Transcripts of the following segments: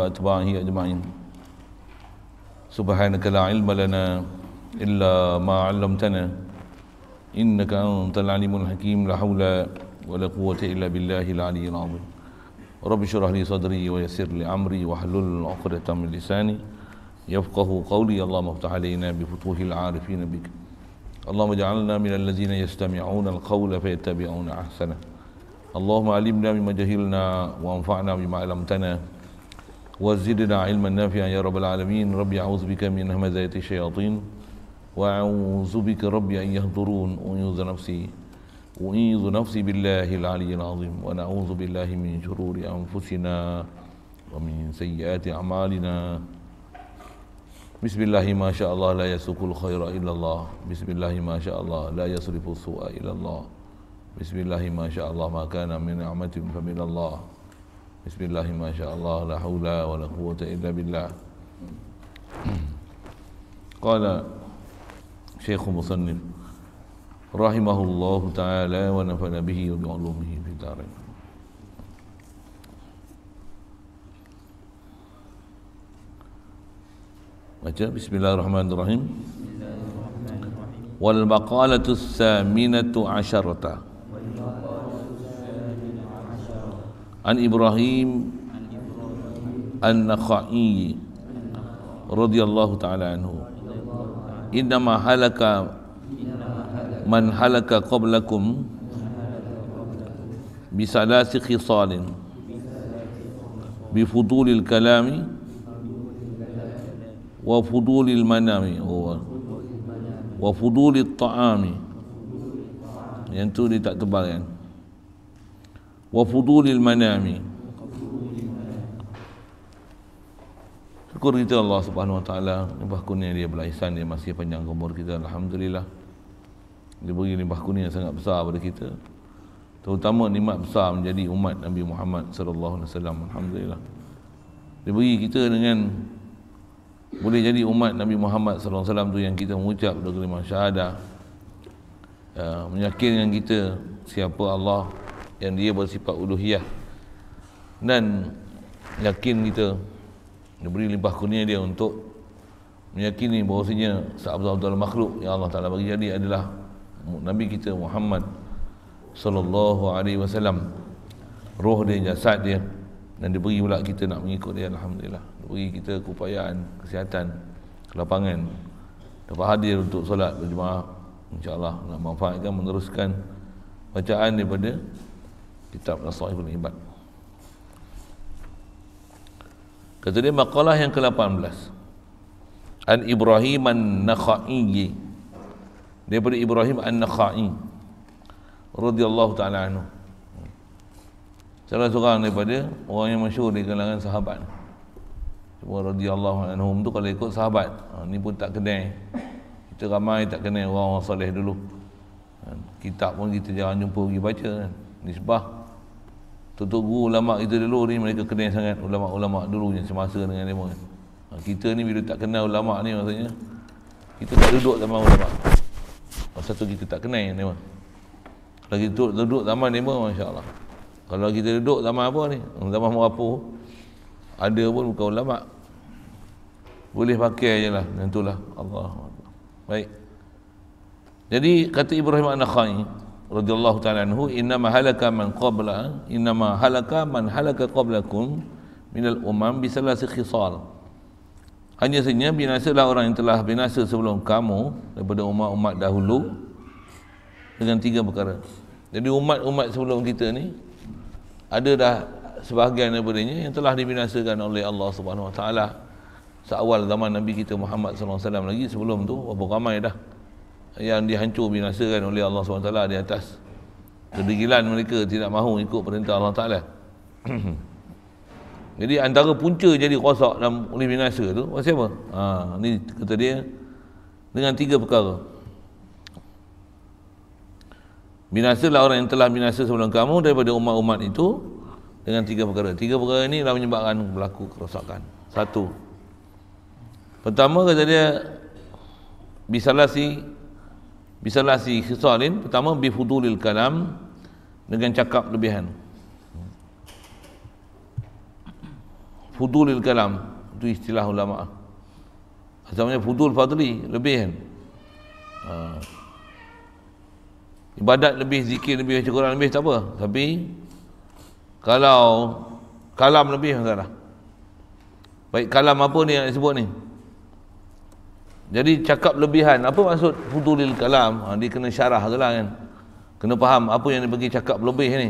وأتباعه أجمعين سبحانك لا علم لنا إلا ما علمتنا إنك أنت العليم الحكيم لا حول ولا قوة إلا بالله العلي العظيم رب اشرح لي صدري ويسر لي أمري واحلل عقدة من لساني يفقه قولي اللهم افتح علينا بفتوح العارفين بك اللهم اجعلنا من الذين يستمعون القول فيتبعون أحسنه اللهم علمنا بما جهلنا وانفعنا بما علمتنا وزدنا علما نافعا يا رب العالمين ربي أعوذ بك من همزات الشياطين وأعوذ بك ربي أن يهضرون أعيذ نفسي أعيذ نفسي بالله العلي العظيم ونعوذ بالله من شرور أنفسنا ومن سيئات أعمالنا بسم الله ما شاء الله لا يسوق الخير إلا الله بسم الله ما شاء الله لا يصرف السوء إلا الله بسم الله ما شاء الله ما كان من نعمة فمن الله بسم الله ما شاء الله لا حول ولا قوة إلا بالله قال شيخ مصنف رحمه الله تعالى ونفن به وبعلومه في دارين بسم الله الرحمن الرحيم والمقالة الثامنة عشرة عن إبراهيم النخعي رضي الله تعالى عنه إنما هلك من هلك قبلكم بثلاث خصال بفضول الكلام وفضول المنام هو وفضول الطعام ينتوني tu يعني وفضول المنام Syukur kita Allah Subhanahu Wa Taala limpah kurnia dia belah dia masih panjang umur kita alhamdulillah. Dia beri limpah yang sangat besar pada kita. Terutama nikmat besar menjadi umat Nabi Muhammad SAW. alhamdulillah. Dia beri kita dengan boleh jadi umat Nabi Muhammad SAW tu yang kita mengucap dengan kalimah syahadah. Uh, kita siapa Allah yang dia bersifat uluhiyah dan yakin kita diberi limpah kurnia dia untuk meyakini bahawasanya sahabat abdul makhluk yang Allah Ta'ala bagi jadi adalah Nabi kita Muhammad sallallahu alaihi wasallam roh dia jasad dia dan dia diberi pula kita nak mengikut dia alhamdulillah diberi kita keupayaan kesihatan kelapangan dapat hadir untuk solat berjemaah insyaallah nak manfaatkan meneruskan bacaan daripada kitab Nasrah Ibn Hibban kata dia makalah yang ke-18 An Ibrahim An Nakhai daripada Ibrahim An Nakhai radhiyallahu taala anhu salah seorang daripada orang yang masyhur di kalangan sahabat cuma radhiyallahu anhum tu kalau ikut sahabat ha, ni pun tak kenal kita ramai tak kenal orang-orang soleh dulu ha, kitab pun kita jangan jumpa pergi baca kan nisbah Tutup guru ulama kita dulu ni mereka kenal sangat ulama-ulama dulu yang semasa dengan demo. Ha, kita ni bila tak kenal ulama ni maksudnya kita tak duduk sama ulama. Masa tu kita tak kenal demo. Lagi tu duduk sama demo masya-Allah. Kalau kita duduk sama apa ni? Sama merapu. Ada pun bukan ulama. Boleh pakai je lah. Tentulah. Allah. Baik. Jadi kata Ibrahim An-Nakhai radhiyallahu ta'ala anhu ma halaka man qabla ma halaka man halaka qablakum minal umam bisalasi khisal hanya sebenarnya binasalah orang yang telah binasa sebelum kamu daripada umat-umat dahulu dengan tiga perkara jadi umat-umat sebelum kita ni ada dah sebahagian daripadanya yang telah dibinasakan oleh Allah Subhanahu Wa Taala seawal zaman Nabi kita Muhammad sallallahu alaihi wasallam lagi sebelum tu berapa ramai dah yang dihancur binasakan oleh Allah SWT di atas kedegilan mereka tidak mahu ikut perintah Allah Taala. jadi antara punca jadi rosak dan boleh binasa tu pasal apa? Ha ni kata dia dengan tiga perkara. Binasalah orang yang telah binasa sebelum kamu daripada umat-umat itu dengan tiga perkara. Tiga perkara ini yang lah menyebabkan berlaku kerosakan. Satu. Pertama kata dia bisalah si bisalasi khisalin pertama bifudulil kalam dengan cakap lebihan fudulil kalam itu istilah ulama asalnya fudul fadli lebihan ha. ibadat lebih zikir lebih syukuran lebih tak apa tapi kalau kalam lebih masalah baik kalam apa ni yang disebut ni jadi cakap lebihan, apa maksud futulil kalam? Ha, dia kena syarah tu lah kan. Kena faham apa yang dia pergi cakap lebih ni.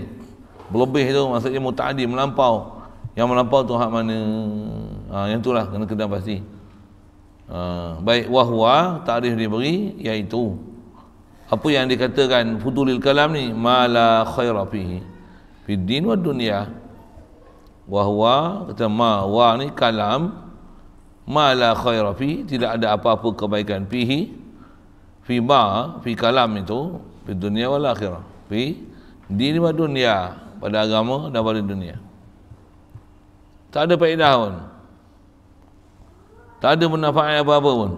lebih tu maksudnya muta'adi, melampau. Yang melampau tu hak mana? Ha, yang tu lah, kena kena pasti. Ha, baik, wahwa, tarikh dia beri, iaitu. Apa yang dikatakan futulil kalam ni? Mala khaira fihi. Fi din wa dunia. Wahwa, kata ma, wa ni Kalam mala khaira fi tidak ada apa-apa kebaikan fihi fi ma fi kalam itu fi dunia wal akhirah fi diri wal dunia pada agama dan pada dunia tak ada faedah pun tak ada manfaat apa-apa pun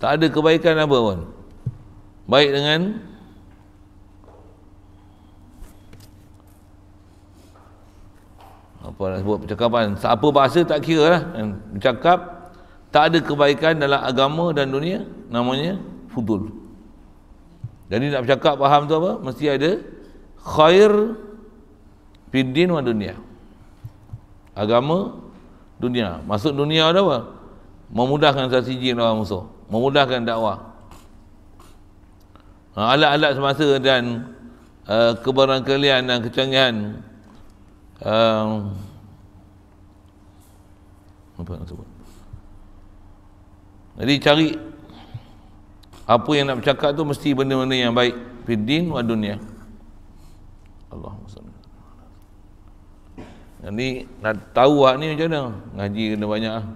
tak ada kebaikan apa pun baik dengan apa nak sebut percakapan apa bahasa tak kira lah bercakap tak ada kebaikan dalam agama dan dunia namanya fudul jadi nak bercakap faham tu apa mesti ada khair fiddin wa dunia agama dunia maksud dunia ada apa memudahkan sasi jin lawan musuh memudahkan dakwah ha, alat-alat semasa dan uh, keberangkalian dan kecanggihan uh, apa nak sebut jadi cari apa yang nak bercakap tu mesti benda-benda yang baik fi din wa dunia Allah jadi nak tahu hak ni macam mana ngaji kena banyak ah.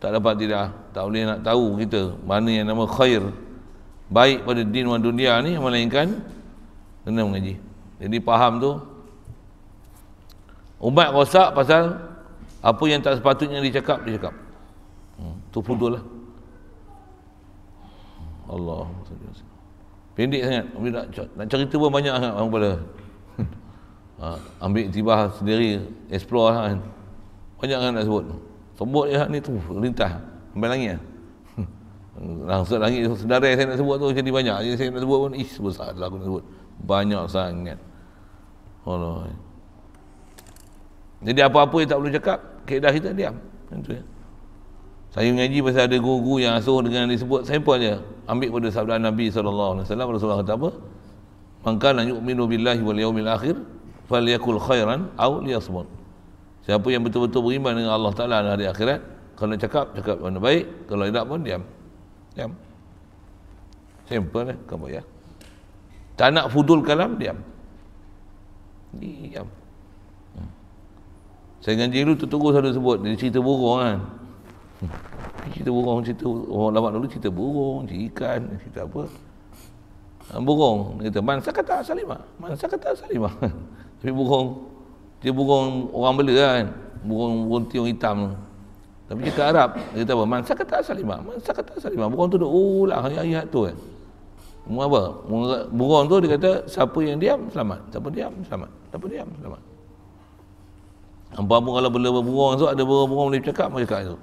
tak dapat tidak ah. tak boleh nak tahu kita mana yang nama khair baik pada din wa dunia ni melainkan kena mengaji jadi faham tu umat rosak pasal apa yang tak sepatutnya dicakap dicakap hmm, tu pun lah hmm. Allah pendek sangat nak, nak cerita pun banyak sangat ha, ambil tiba sendiri explore lah kan banyak kan nak sebut sebut je ni tu lintah, sampai langit lah langsung langit sedara saya nak sebut tu jadi banyak yang saya nak sebut pun ish besar lah aku nak sebut banyak sangat Allah jadi apa-apa yang tak perlu cakap keadaan kita diam macam tu ya saya mengaji pasal ada guru-guru yang asuh dengan yang disebut sampel je ambil pada sabda Nabi SAW Rasulullah kata apa maka nak yu'minu billahi wal yaumil akhir fal khairan au liyasmut siapa yang betul-betul beriman dengan Allah Ta'ala dan hari akhirat kalau cakap cakap mana baik kalau tidak pun diam diam sampel eh kamu ya tak nak fudul kalam diam diam hmm. saya dengan jiru tertunggu satu sebut dia cerita burung kan Hmm. Cerita burung, cerita orang lawak dulu cerita burung, cerita ikan, cerita apa. Ah, burung, dia kata, man sakata salimah. Man sakata salimah. Tapi burung, dia burung orang bela kan. Burung, burung tiung hitam. Tapi cerita Arab, dia kata apa? Man kata salimah. Man sakata salimah. Burung tu duduk, oh lah, ayat-ayat tu kan. Semua apa? Burung tu dia kata, siapa yang diam, selamat. Siapa diam, selamat. Siapa diam, selamat. Apa-apa kalau bela burung tu, ada burung-burung boleh bercakap, boleh cakap tu.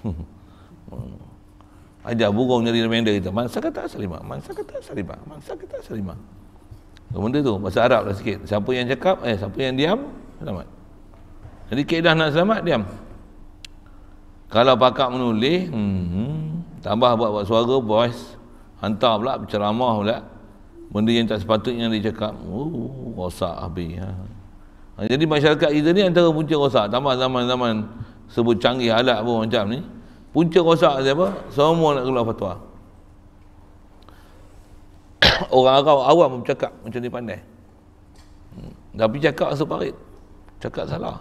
Ajar burung jadi reminder kita. Mansa kata salima. Mansa kata salima. Mansa kata salima. Benda tu, bahasa Arab lah sikit. Siapa yang cakap, eh siapa yang diam, selamat. Jadi keedah nak selamat, diam. Kalau pakak menulis, hmm, tambah buat-buat suara, voice, hantar pula, ceramah pula. Benda yang tak sepatutnya dia cakap, oh, rosak habis. Ha. Jadi masyarakat kita ni antara punca rosak. Tambah zaman-zaman sebut canggih alat apa macam ni punca rosak siapa semua nak keluar fatwa orang Arab awam bercakap macam ni pandai hmm. tapi cakap asal separit cakap salah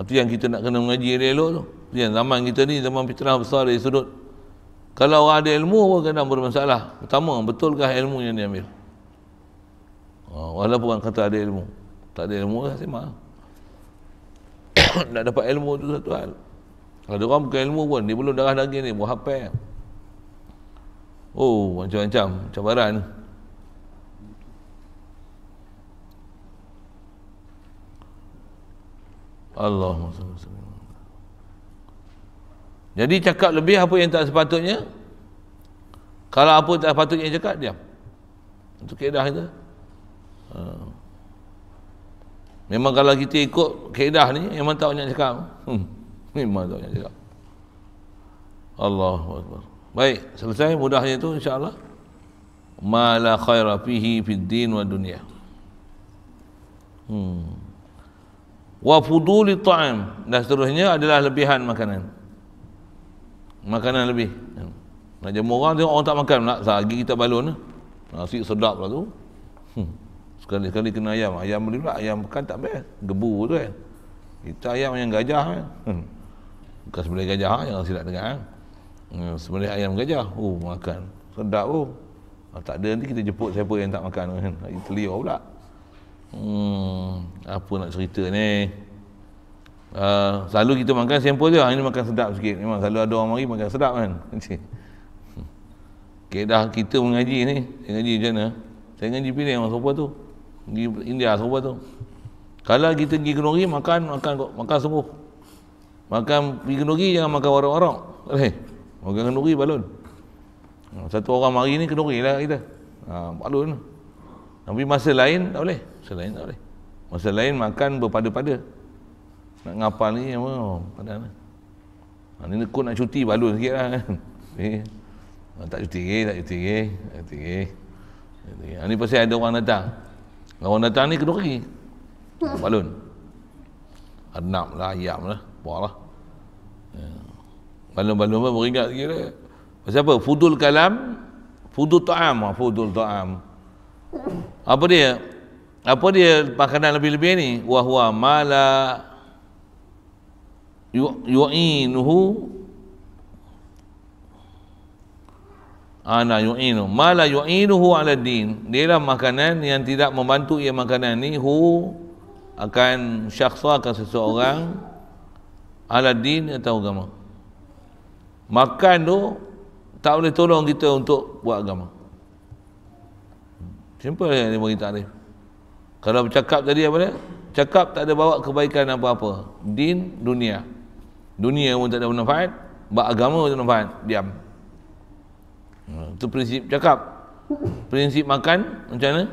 itu yang kita nak kena mengaji elok-elok tu yang zaman kita ni zaman fitrah besar dari sudut kalau orang ada ilmu pun kadang bermasalah pertama betulkah ilmu yang dia ambil oh, ha, walaupun orang kata ada ilmu tak ada ilmu lah semak nak dapat ilmu tu satu hal kalau orang bukan ilmu pun dia belum darah daging ni muhafal oh macam-macam cabaran Allah jadi cakap lebih apa yang tak sepatutnya kalau apa tak sepatutnya cakap diam Untuk keedah kita hmm. Memang kalau kita ikut kaedah ni memang tak banyak cakap. Hmm. Memang tak banyak cakap. Allahu akbar. Baik, selesai mudahnya tu insya-Allah. Mala khaira fihi fid din wa dunya. Hmm. Wa fuduli ta'am dan seterusnya adalah lebihan makanan. Makanan lebih. Hmm. Nak jemu orang tengok orang tak makan pula, sagi kita balon, Nasi sedap lah tu. Hmm sekali-sekali kena ayam ayam boleh pula ayam bukan tak best gebu tu kan itu ayam yang gajah kan hmm. bukan sebelah gajah jangan silap dengar kan hmm, sebelah ayam gajah oh makan sedap oh ah, tak ada nanti kita jemput siapa yang tak makan kan terliur pula hmm apa nak cerita ni uh, selalu kita makan sempur je hari ah, ni makan sedap sikit memang selalu ada orang mari makan sedap kan ok hmm. dah kita mengaji ni saya mengaji macam mana saya mengaji pilih yang sopa tu pergi India serupa tu kalau kita pergi kenduri makan makan kok makan sungguh makan pergi kenduri jangan makan warak-warak okay. Eh, makan kenduri balun ha, satu orang mari ni kenduri lah kita ha, balun tapi masa lain tak boleh masa lain tak boleh masa lain makan berpada-pada nak ngapal ni apa oh, pada ni lah. ha, ni nak nak cuti balun sikit lah kan eh, ha, tak cuti tak cuti tak cuti ha, ni pasal ada orang datang Orang datang ni kedua kaki. Balun. anak, lah, ayam lah. Buah lah. Ya. Balun-balun pun beringat lagi lah. Pasal apa? Fudul kalam. Fudul ta'am lah. Fudul ta'am. Apa dia? Apa dia makanan lebih-lebih ni? Wahuwa mala yu'inuhu ana ah, yu'inu ma la yu'inuhu ala din dialah makanan yang tidak membantu ia makanan ni hu akan syakhsakan seseorang ala din atau agama makan tu tak boleh tolong kita untuk buat agama simple yang dia bagi tarif kalau bercakap tadi apa dia cakap tak ada bawa kebaikan apa-apa din dunia dunia pun tak ada manfaat buat agama pun tak ada manfaat diam Ha, itu prinsip cakap. Prinsip makan macam mana?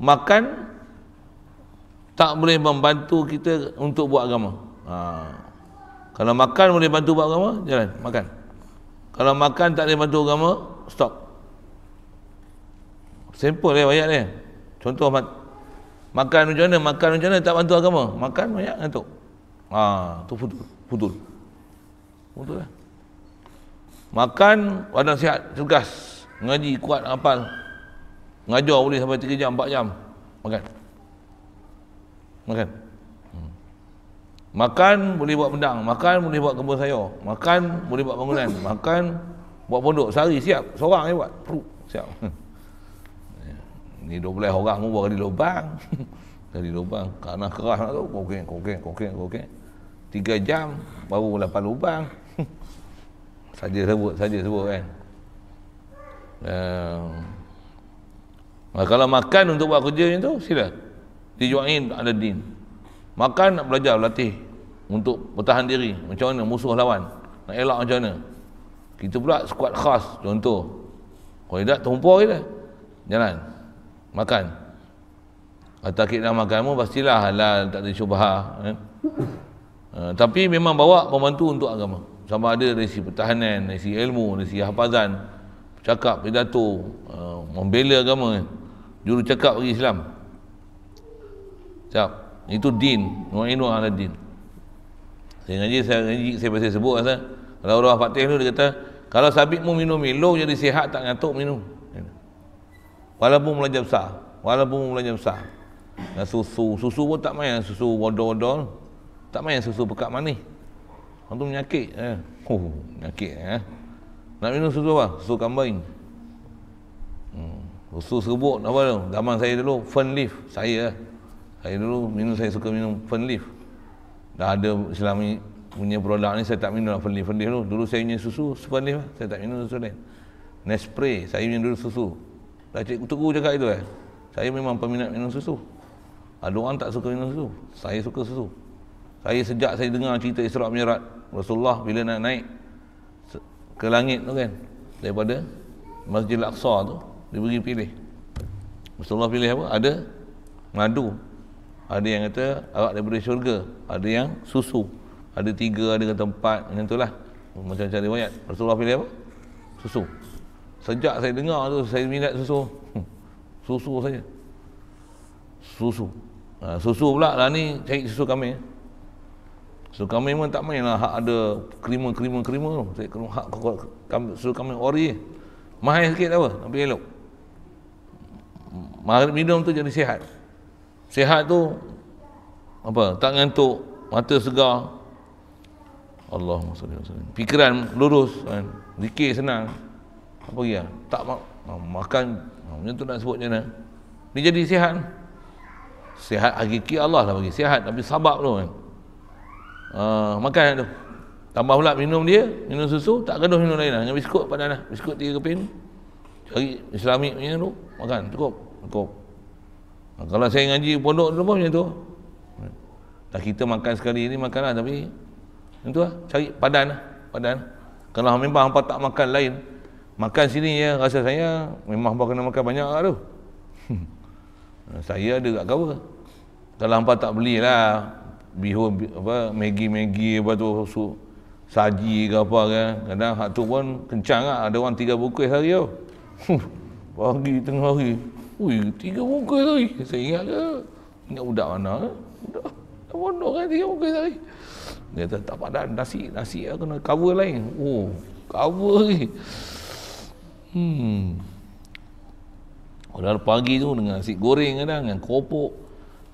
Makan tak boleh membantu kita untuk buat agama. Ha. Kalau makan boleh bantu buat agama, jalan, makan. Kalau makan tak boleh bantu agama, stop. Simple dia ya, ayat dia. Contoh mak- makan macam mana? Makan macam mana tak bantu agama? Makan banyak ngantuk. Ha, tu putul. Putul. Putul lah. Makan badan sihat tegas. Ngaji kuat hafal. Ngajar boleh sampai 3 jam 4 jam. Makan. Makan. Hmm. Makan boleh buat pedang, makan boleh buat kebun sayur, makan boleh buat bangunan, makan buat pondok, sehari siap, seorang je buat, perut siap. Ya. Ni 12 orang pun buat di lubang. Dari lubang, kanah keras nak tu, kokeng, kokeng, kokeng, kokeng. Tiga jam, baru lapan lubang saja sebut saja sebut kan uh, kalau makan untuk buat kerja macam tu sila dijuain ada din makan nak belajar latih untuk bertahan diri macam mana musuh lawan nak elak macam mana kita pula squad khas contoh kalau tidak tumpu kita jalan makan atau kita makan pun pastilah halal tak ada syubah eh? uh, tapi memang bawa pembantu untuk agama sama ada dari sisi pertahanan, dari sisi ilmu, dari sisi hafazan, cakap pidato, uh, membela agama, juru cakap bagi Islam. Cakap, itu din, nu'inu ala din. Saya ngaji, saya ngaji, saya pasti sebut rasa. Kalau orang Fatih tu, dia kata, kalau sabitmu minum ilo, jadi sihat tak ngantuk minum. Walaupun belajar besar. Walaupun belajar besar. Dan susu, susu pun tak main. Susu bodoh-bodoh. Tak main susu pekat manis. Hantu menyakit eh. Oh, menyakit eh. Nak minum susu apa? Susu kambing. Hmm. Susu serbuk apa tu? Zaman saya dulu, fern leaf. Saya lah. Saya dulu minum, saya suka minum fern leaf. Dah ada selama punya produk ni, saya tak minum lah fern leaf. Fern leaf dulu. dulu saya punya susu, fern leaf lah. Saya tak minum susu lain. Nespray, saya minum dulu susu. Dah cikgu tuku cakap itu eh. Saya memang peminat minum susu. Ada orang tak suka minum susu. Saya suka susu. Saya sejak saya dengar cerita Isra' Mirat, Rasulullah bila nak naik ke langit tu kan daripada Masjid Al-Aqsa tu dia beri pilih Rasulullah pilih apa? ada madu ada yang kata arak daripada syurga ada yang susu ada tiga, ada kata empat macam tu lah macam-macam riwayat Rasulullah pilih apa? susu sejak saya dengar tu saya minat susu hmm. susu saja susu ha, susu pula lah ni cari susu kami So kami memang tak main lah hak ada krimer krimer krimer tu. Saya kena hak kami suruh kami ori. Mahal sikit apa? Tapi elok. Maghrib minum tu jadi sihat. Sihat tu apa? Tak ngantuk, mata segar. Allah. salli Fikiran lurus kan. Zikir senang. Apa dia? Ah? Tak mak makan ha, macam tu nak sebut je nak. Dia jadi sihat. Sihat hakiki Allah lah bagi sihat tapi sebab tu kan uh, makan tu tambah pula minum dia minum susu tak gaduh minum lain lah dengan biskut pada lah biskut tiga keping cari islamik punya tu makan cukup cukup ha, kalau saya ngaji pondok tu pun macam tu tak kita makan sekali ni makan lah tapi macam tu lah cari padan lah padan lah. kalau memang hampa tak makan lain makan sini ya rasa saya memang hampa kena makan banyak lah tu ha, saya ada kat cover kalau hampa tak belilah bihun apa maggi maggi apa tu su, saji ke apa kan kadang hak tu pun kencang lah. ada orang tiga buku hari tu pagi tengah hari ui tiga buku hari saya ingat ke ingat budak mana kan? budak pondok kan tiga buku hari dia kata tak padan nasi nasi lah kena cover lain oh cover ni hmm Padahal pagi tu dengan nasi goreng kadang, dengan keropok,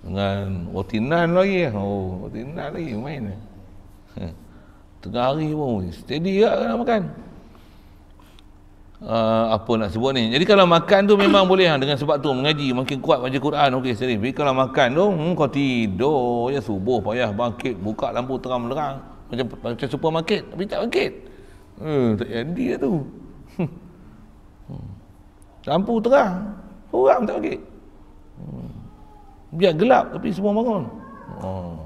dengan Otinan lagi oh Otinan lagi main eh. tengah hari pun steady juga kena makan uh, apa nak sebut ni jadi kalau makan tu memang boleh ha? dengan sebab tu mengaji makin kuat baca Quran okey serif tapi kalau makan tu hmm, kau tidur ya subuh payah bangkit buka lampu terang menerang macam, macam supermarket tapi tak bangkit hmm, tak jadi lah tu hmm. lampu terang orang tak bangkit hmm. Biar gelap tapi semua bangun. Oh.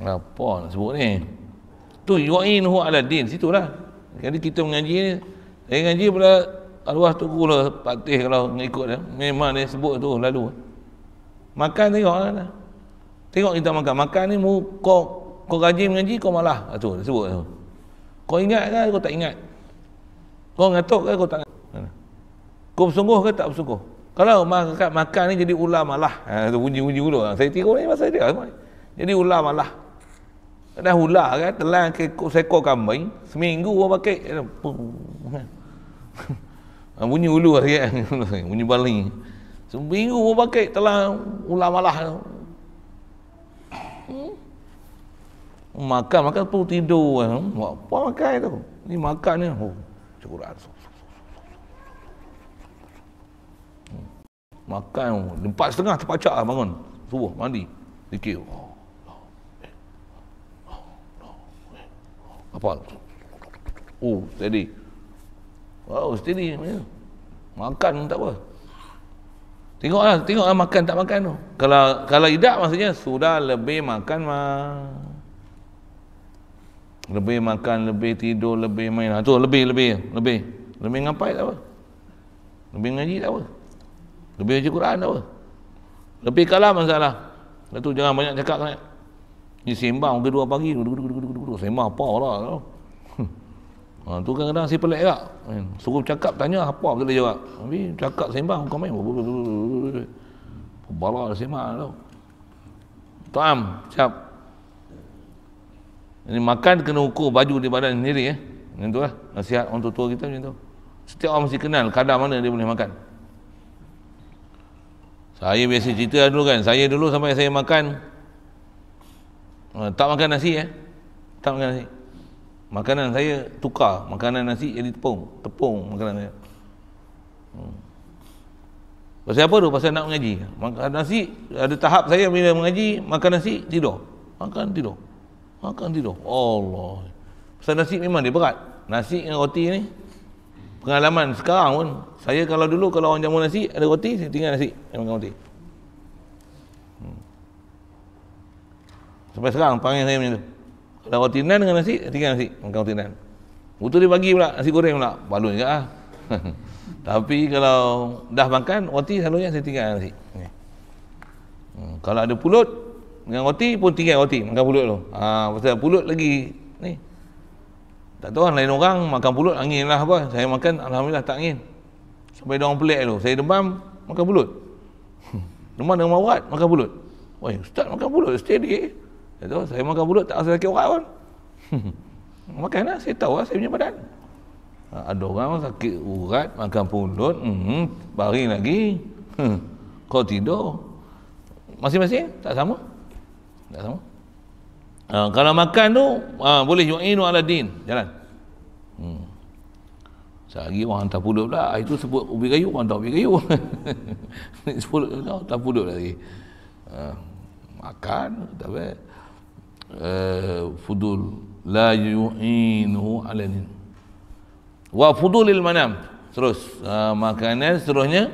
Apa nak sebut ni? Tu yu'inuhu ala din situlah. Jadi kita mengaji ni, saya mengaji pada arwah tu kula patih kalau mengikut dia, memang dia sebut tu lalu. Makan tengok lah. Tengok kita makan. Makan ni mu, kok kau rajin mengaji, kau malah. Ah, tu, dia sebut tu. Kau ingat kan, kau tak ingat. Kau ngatuk kan, kau tak ingat. Kau bersungguh ke tak bersungguh? Kalau makan, makan ni jadi ulama lah. Ha, tu bunyi-bunyi dulu. Saya tiru ni masa dia. Jadi ulama lah. Dah ular kan, telan ke sekor kambing, seminggu orang pakai. Ha, bunyi ulu lah sikit. bunyi baling. Seminggu orang pakai, telan ulama lah. Hmm? Makan, makan pun tidur. Ha, apa makan tu? Ni makan ni. Oh, curat. Lah curat. makan empat setengah terpacak lah bangun subuh mandi zikir oh, apa oh steady wow steady makan tak apa tengoklah tengoklah makan tak makan tu kalau kalau tidak maksudnya sudah lebih makan mah lebih makan lebih tidur lebih main ha, tu lebih lebih lebih lebih ngapai tak apa lebih ngaji tak apa lebih baca Quran apa lebih kalah masalah lepas tu jangan banyak cakap sangat ni sembang ke dua pagi sembang apa lah tu hmm. ha, kan kadang si pelik juga suruh cakap tanya apa betul dia jawab tapi cakap sembang kau main bala sembang tu tuam siap ini makan kena ukur baju di badan sendiri eh. Macam tu lah. Nasihat orang tua kita macam tu. Setiap orang mesti kenal kadar mana dia boleh makan. Saya biasa cerita lah dulu kan, saya dulu sampai saya makan eh, tak makan nasi eh. Tak makan nasi. Makanan saya tukar, makanan nasi jadi tepung, tepung makanan saya. Hmm. Pasal apa tu? Pasal nak mengaji. Makan nasi ada tahap saya bila mengaji, makan nasi tidur. Makan tidur. Makan tidur. Allah. Pasal nasi memang dia berat. Nasi dengan roti ni pengalaman sekarang pun saya kalau dulu kalau orang jamu nasi, ada roti, saya tinggal nasi. Saya makan roti. Hmm. Sampai sekarang panggil saya macam tu. Kalau roti nan dengan nasi, saya tinggal nasi. Makan roti nan. Itu dia bagi pula, nasi goreng pula. Balun juga ah. Tapi kalau dah makan, roti selalunya saya tinggal nasi. Hmm. Kalau ada pulut, dengan roti pun tinggal roti. Makan pulut tu. Ha, pasal pulut lagi ni. Tak tahu lah, lain orang makan pulut angin lah apa. Saya makan, Alhamdulillah tak angin sampai dia orang pelik tu saya demam makan pulut demam dengan mawat makan pulut Wah, ustaz makan pulut steady dia tahu, saya makan pulut tak rasa sakit orang pun makan lah saya tahu lah saya punya badan ha, ada orang sakit urat makan pulut hmm, baring lagi hmm, kau tidur masing-masing tak sama tak sama ha, kalau makan tu ha, boleh yu'inu ala din jalan hmm. Sehari orang hantar pudut pula. Hari tu sebut ubi kayu, orang hantar ubi kayu. sebut tu, no, hantar pudut lagi. Uh, eh, makan, tak Uh, fudul. La yu'inu alanin. Wa fudulil manam. Terus. Uh, makanan seterusnya.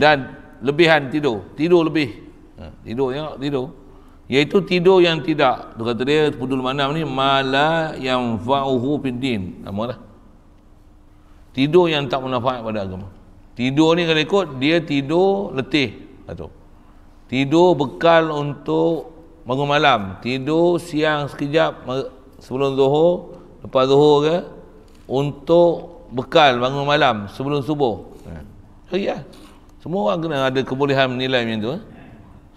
Dan lebihan tidur. Tidur lebih. Uh, tidur yang tidur. Iaitu tidur yang tidak. Tu kata dia, fudul manam ni. Mala yang fa'uhu pindin. Nama lah tidur yang tak manfaat pada agama tidur ni kalau ikut dia tidur letih atau tidur bekal untuk bangun malam tidur siang sekejap sebelum zuhur lepas zuhur ke untuk bekal bangun malam sebelum subuh so, eh, ya. semua orang kena ada kebolehan menilai macam tu eh?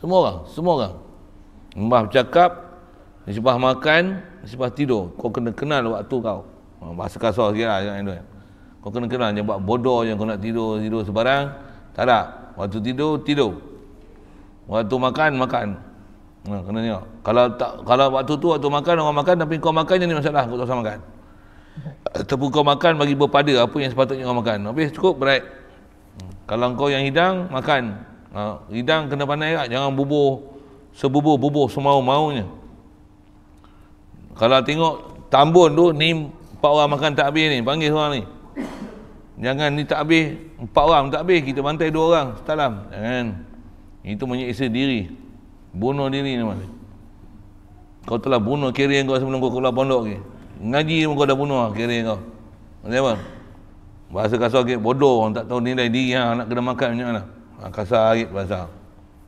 semua orang semua orang Mbah bercakap Nisbah makan Nisbah tidur Kau kena kenal waktu kau ha, Bahasa kasar sikit lah Yang itu kau kena kenal yang buat bodoh yang kau nak tidur, tidur sebarang. Tak ada. Waktu tidur, tidur. Waktu makan, makan. Nah, ha, kena tengok. Kalau tak, kalau waktu tu waktu makan, orang makan tapi kau makan jadi masalah. Kau tak usah makan. Ataupun kau makan bagi berpada apa yang sepatutnya kau makan. Habis cukup, berat. Kalau kau yang hidang, makan. Ha, hidang kena pandai tak? Lah. Jangan bubuh. Sebubuh, bubuh semau-maunya. Kalau tengok tambun tu, ni empat orang makan tak habis ni. Panggil seorang ni jangan ni tak habis empat orang tak habis kita bantai dua orang salam jangan itu menyiksa diri bunuh diri ni mana kau telah bunuh kerian kau sebelum kau keluar pondok ke ngaji pun kau dah bunuh kerian kau macam apa? bahasa kasar ke bodoh tak tahu nilai diri ha. nak kena makan macam mana ha, kasar sikit bahasa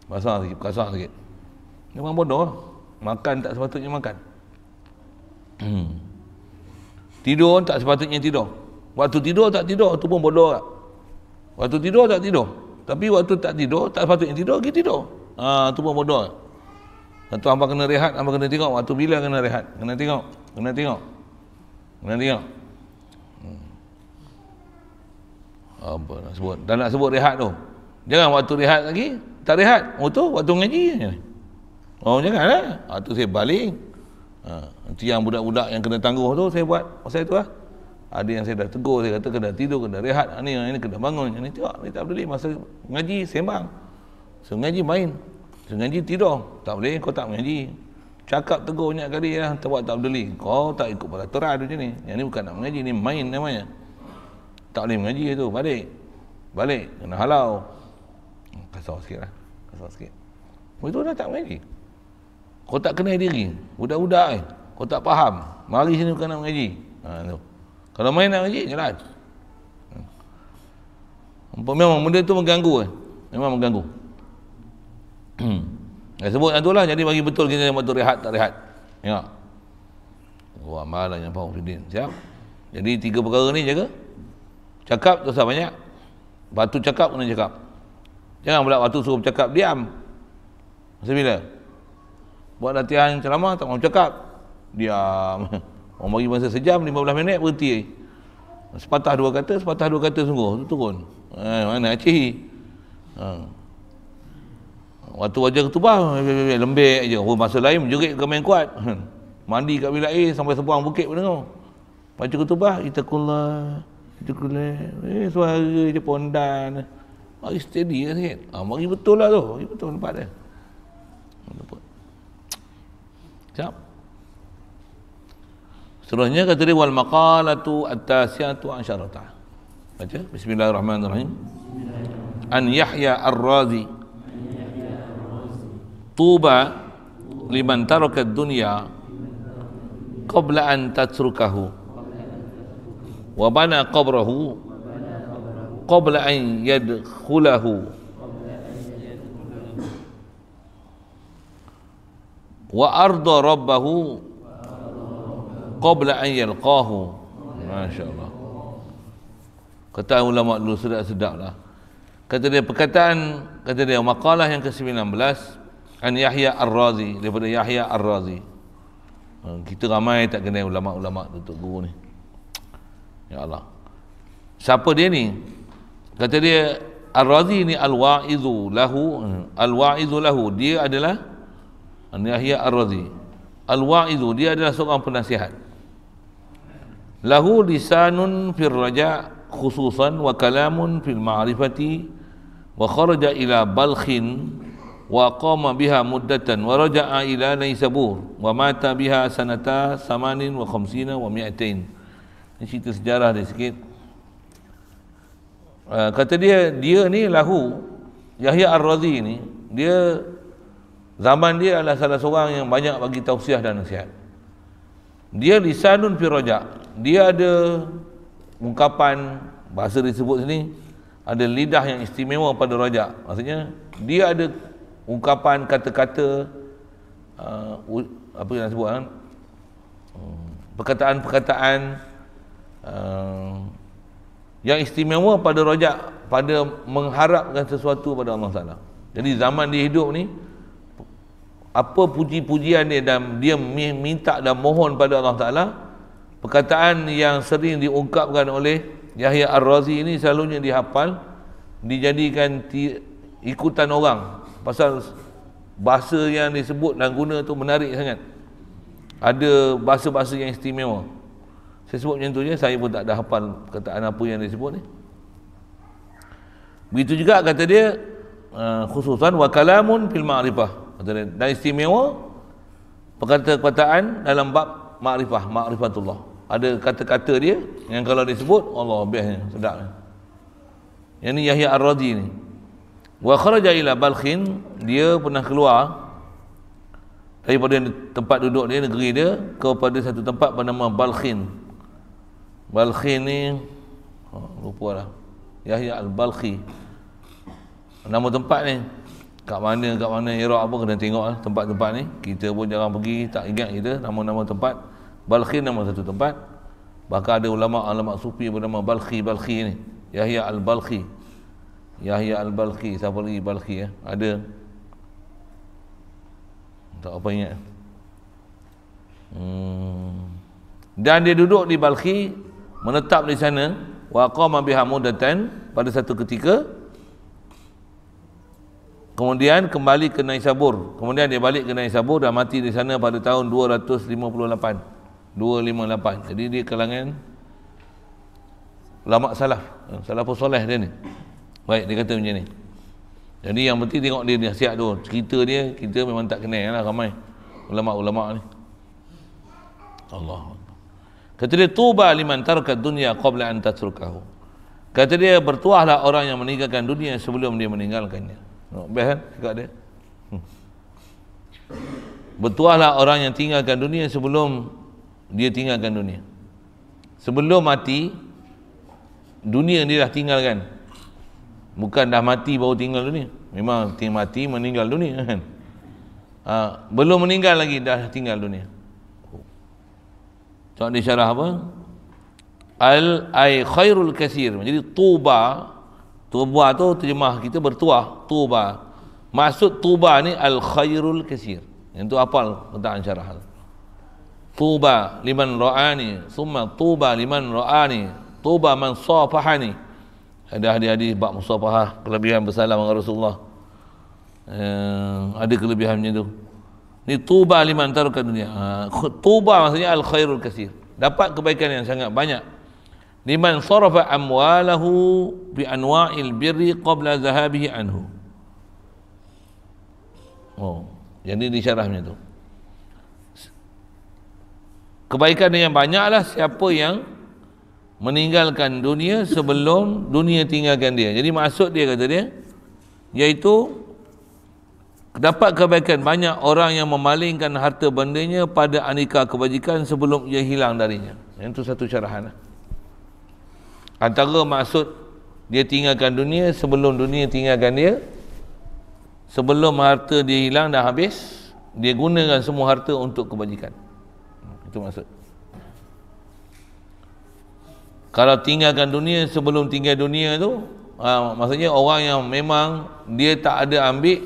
bahasa sikit kasar sikit memang bodoh makan tak sepatutnya makan hmm. tidur tak sepatutnya tidur Waktu tidur tak tidur tu pun bodoh lah. Waktu tidur tak tidur. Tapi waktu tak tidur, tak sepatutnya tidur, pergi tidur. Ha, tu pun bodoh. Satu hamba kena rehat, hamba kena tengok. Waktu bila kena rehat? Kena tengok. Kena tengok. Kena tengok. Hmm. Apa sebut? Tak nak sebut rehat tu. Jangan waktu rehat lagi. Tak rehat. Oh tu, waktu ngaji. Oh janganlah. Waktu ah, saya balik. Ha, ah, nanti yang budak-budak yang kena tangguh tu, saya buat. Pasal tu lah ada yang saya dah tegur saya kata kena tidur kena rehat ini ah, yang ini kena bangun yang ah, ini tengok ni tak boleh masa mengaji sembang so mengaji main so mengaji tidur tak boleh kau tak mengaji cakap tegur banyak kali lah ya. tak boleh kau tak ikut pada peraturan macam ni yang ni bukan nak mengaji ni main namanya tak boleh mengaji tu balik balik kena halau hmm, kasar sikit lah kasar sikit Lepas tu dah tak mengaji Kau tak kenal diri Budak-budak eh. Kau tak faham Mari sini bukan nak mengaji ha, tu. Kalau main nak ngaji, jalan. Memang benda itu mengganggu. Eh. Memang mengganggu. Saya sebut satu lah, Jadi bagi betul kita yang waktu rehat tak rehat. Ya. Wah malah yang faham Fidin. Siap? Jadi tiga perkara ni jaga. Cakap tu banyak. Batu cakap kena cakap. Jangan pula batu suruh bercakap diam. Masa bila? Buat latihan ceramah tak mau cakap. Diam. Orang bagi masa sejam, 15 minit berhenti. Sepatah dua kata, sepatah dua kata sungguh. Itu turun. Eh, mana acih. Ha. Waktu wajah ketubah, lembek je. Oh, masa lain menjerit ke main kuat. Hmm. Mandi kat bilik air sampai sebuang bukit pun tengok. Baca ketubah, kita kulah. Kita kulah. Eh, suara je pondan. Mari steady kan? sikit. Ha, mari betul lah tu. Mari betul tempat dia. Siap? Seterusnya kata dia wal maqalatu at tasiatu asyarata. Baca bismillahirrahmanirrahim. An Yahya Ar-Razi. Tuba liman taraka ad-dunya qabla an tatrukahu. Wa bana qabrahu qabla an yadkhulahu. Wa arda rabbahu qabla an yalqahu masyaallah kata ulama dulu sedap sedaplah kata dia perkataan kata dia makalah yang ke-19 an yahya ar-razi daripada yahya ar-razi ha, kita ramai tak kenal ulama-ulama tutup guru ni ya Allah siapa dia ni kata dia ar-razi ni al-wa'izu lahu ha, al-wa'izu lahu dia adalah an yahya ar-razi al-wa'izu dia adalah seorang penasihat lahu lisanun fil raja khususan wa kalamun fil ma'rifati wa kharaja ila balkhin wa qama biha muddatan wa raja'a ila naisabur wa mata biha sanata samanin wa khamsina wa mi'atain ini cerita sejarah dia sikit ah, kata dia dia ni lahu Yahya al razi ni dia zaman dia adalah salah seorang yang banyak bagi tausiah dan nasihat dia lisanun fir raja' dia ada ungkapan bahasa disebut sini ada lidah yang istimewa pada rojak maksudnya dia ada ungkapan kata-kata uh, apa yang nak sebut kan? perkataan-perkataan uh, yang istimewa pada rojak pada mengharapkan sesuatu pada Allah SWT jadi zaman dia hidup ni apa puji-pujian dia dan dia minta dan mohon pada Allah Ta'ala perkataan yang sering diungkapkan oleh Yahya Ar-Razi ini selalunya dihafal dijadikan ikutan orang pasal bahasa yang disebut dan guna tu menarik sangat ada bahasa-bahasa yang istimewa saya sebut macam tu je saya pun tak ada hafal perkataan apa yang disebut ni begitu juga kata dia eh, khususan wa kalamun fil ma'rifah dan istimewa perkataan dalam bab ma'rifah ma'rifatullah ada kata-kata dia yang kalau disebut Allah bestnya sedap yang ni Yahya Ar-Razi ni wa kharaja ila Balkhin dia pernah keluar daripada tempat duduk dia negeri dia kepada satu tempat bernama Balkhin Balkhin ni oh, lupa lah Yahya Al-Balkhi nama tempat ni kat mana kat mana Iraq apa kena tengok lah tempat-tempat ni kita pun jangan pergi tak ingat kita nama-nama tempat Balkhi nama satu tempat. Bahkan ada ulama-ulama sufi bernama Balkhi Balkhi ni. Yahya Al-Balkhi. Yahya Al-Balkhi, siapa lagi Balkhi ya? Ada. Tak apa ingat. Hmm. Dan dia duduk di Balkhi, menetap di sana, wa qama Hamudatan pada satu ketika Kemudian kembali ke Naisabur. Kemudian dia balik ke Naisabur dan mati di sana pada tahun 258. 258 jadi dia kalangan ulama salaf hmm, salafus soleh dia ni baik dia kata macam ni jadi yang penting tengok dia nasihat tu cerita dia kita memang tak kenal lah ramai ulama-ulama ni Allah kata dia tuba liman tarka dunya qabla an tatrukahu kata dia bertuahlah orang yang meninggalkan dunia sebelum dia meninggalkannya best kan cakap dia hmm. bertuahlah orang yang tinggalkan dunia sebelum dia tinggalkan dunia sebelum mati dunia dia dah tinggalkan bukan dah mati baru tinggal dunia memang tinggal mati meninggal dunia kan ha, belum meninggal lagi dah tinggal dunia contoh di syarah apa al ai khairul kathir jadi tuba tuba tu terjemah kita bertuah tuba maksud tuba ni al khairul kathir yang tu apal tentang syarah tu tuba liman ra'ani summa tuba liman ra'ani tuba man safahani ada hadis-hadis bab musafahah kelebihan bersalam dengan Rasulullah eh, ada kelebihannya tu ni tuba liman tarakat dunia ha, tuba maksudnya al khairul kasir dapat kebaikan yang sangat banyak liman sarafa amwalahu bi anwa'il birri qabla zahabihi anhu oh jadi disyarahnya tu kebaikan yang banyaklah siapa yang meninggalkan dunia sebelum dunia tinggalkan dia jadi maksud dia kata dia iaitu dapat kebaikan banyak orang yang memalingkan harta bendanya pada aneka kebajikan sebelum ia hilang darinya yang itu satu syarahan lah. antara maksud dia tinggalkan dunia sebelum dunia tinggalkan dia sebelum harta dia hilang dah habis dia gunakan semua harta untuk kebajikan itu maksud. Kalau tinggalkan dunia sebelum tinggal dunia tu, ha, maksudnya orang yang memang dia tak ada ambil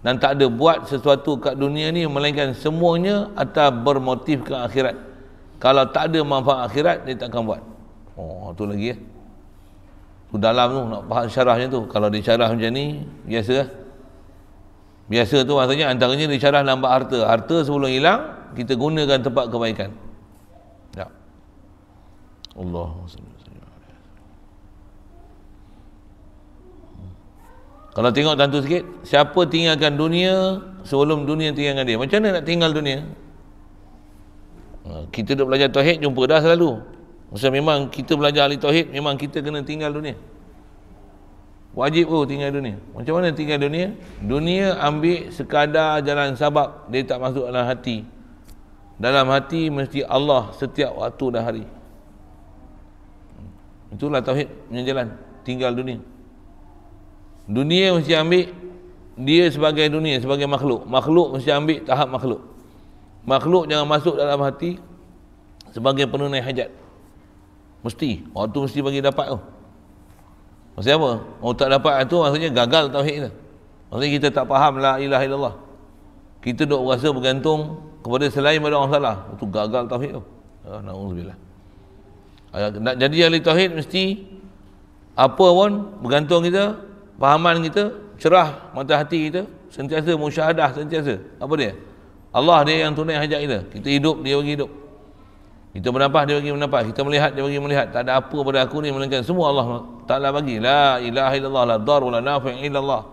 dan tak ada buat sesuatu kat dunia ni melainkan semuanya atas bermotif ke akhirat. Kalau tak ada manfaat akhirat dia tak akan buat. Oh, tu lagi ya. Tu dalam tu nak faham syarahnya tu. Kalau dia syarah macam ni, biasalah. Eh. Ya, Biasa tu maksudnya antaranya disyarah lambat harta. Harta sebelum hilang, kita gunakan tempat kebaikan. Ya. Allah Kalau tengok tentu sikit, siapa tinggalkan dunia sebelum dunia tinggalkan dia? Macam mana nak tinggal dunia? Ha, kita duduk belajar Tauhid, jumpa dah selalu. Maksudnya memang kita belajar Ahli Tauhid, memang kita kena tinggal dunia wajib oh tinggal dunia macam mana tinggal dunia dunia ambil sekadar jalan sabab dia tak masuk dalam hati dalam hati mesti Allah setiap waktu dan hari itulah tauhid punya jalan tinggal dunia dunia mesti ambil dia sebagai dunia sebagai makhluk makhluk mesti ambil tahap makhluk makhluk jangan masuk dalam hati sebagai penunaian hajat mesti waktu mesti bagi dapat tu oh. Maksudnya apa? Mau tak dapat itu maksudnya gagal tauhid kita. Maksudnya kita tak faham la ilaha illallah. Kita dok rasa bergantung kepada selain pada orang salah. Itu gagal tauhid tu. Ah, na'udzubillah. Nak jadi ahli tauhid mesti apa pun bergantung kita, fahaman kita, cerah mata hati kita, sentiasa musyahadah sentiasa. Apa dia? Allah dia yang tunai hajat kita. Kita hidup, dia bagi hidup. Itu menampak dia bagi menampak, kita melihat dia bagi melihat. Tak ada apa pada aku ni melainkan semua Allah Taala bagi. La ilaha illallah la dar wala nafi' illallah.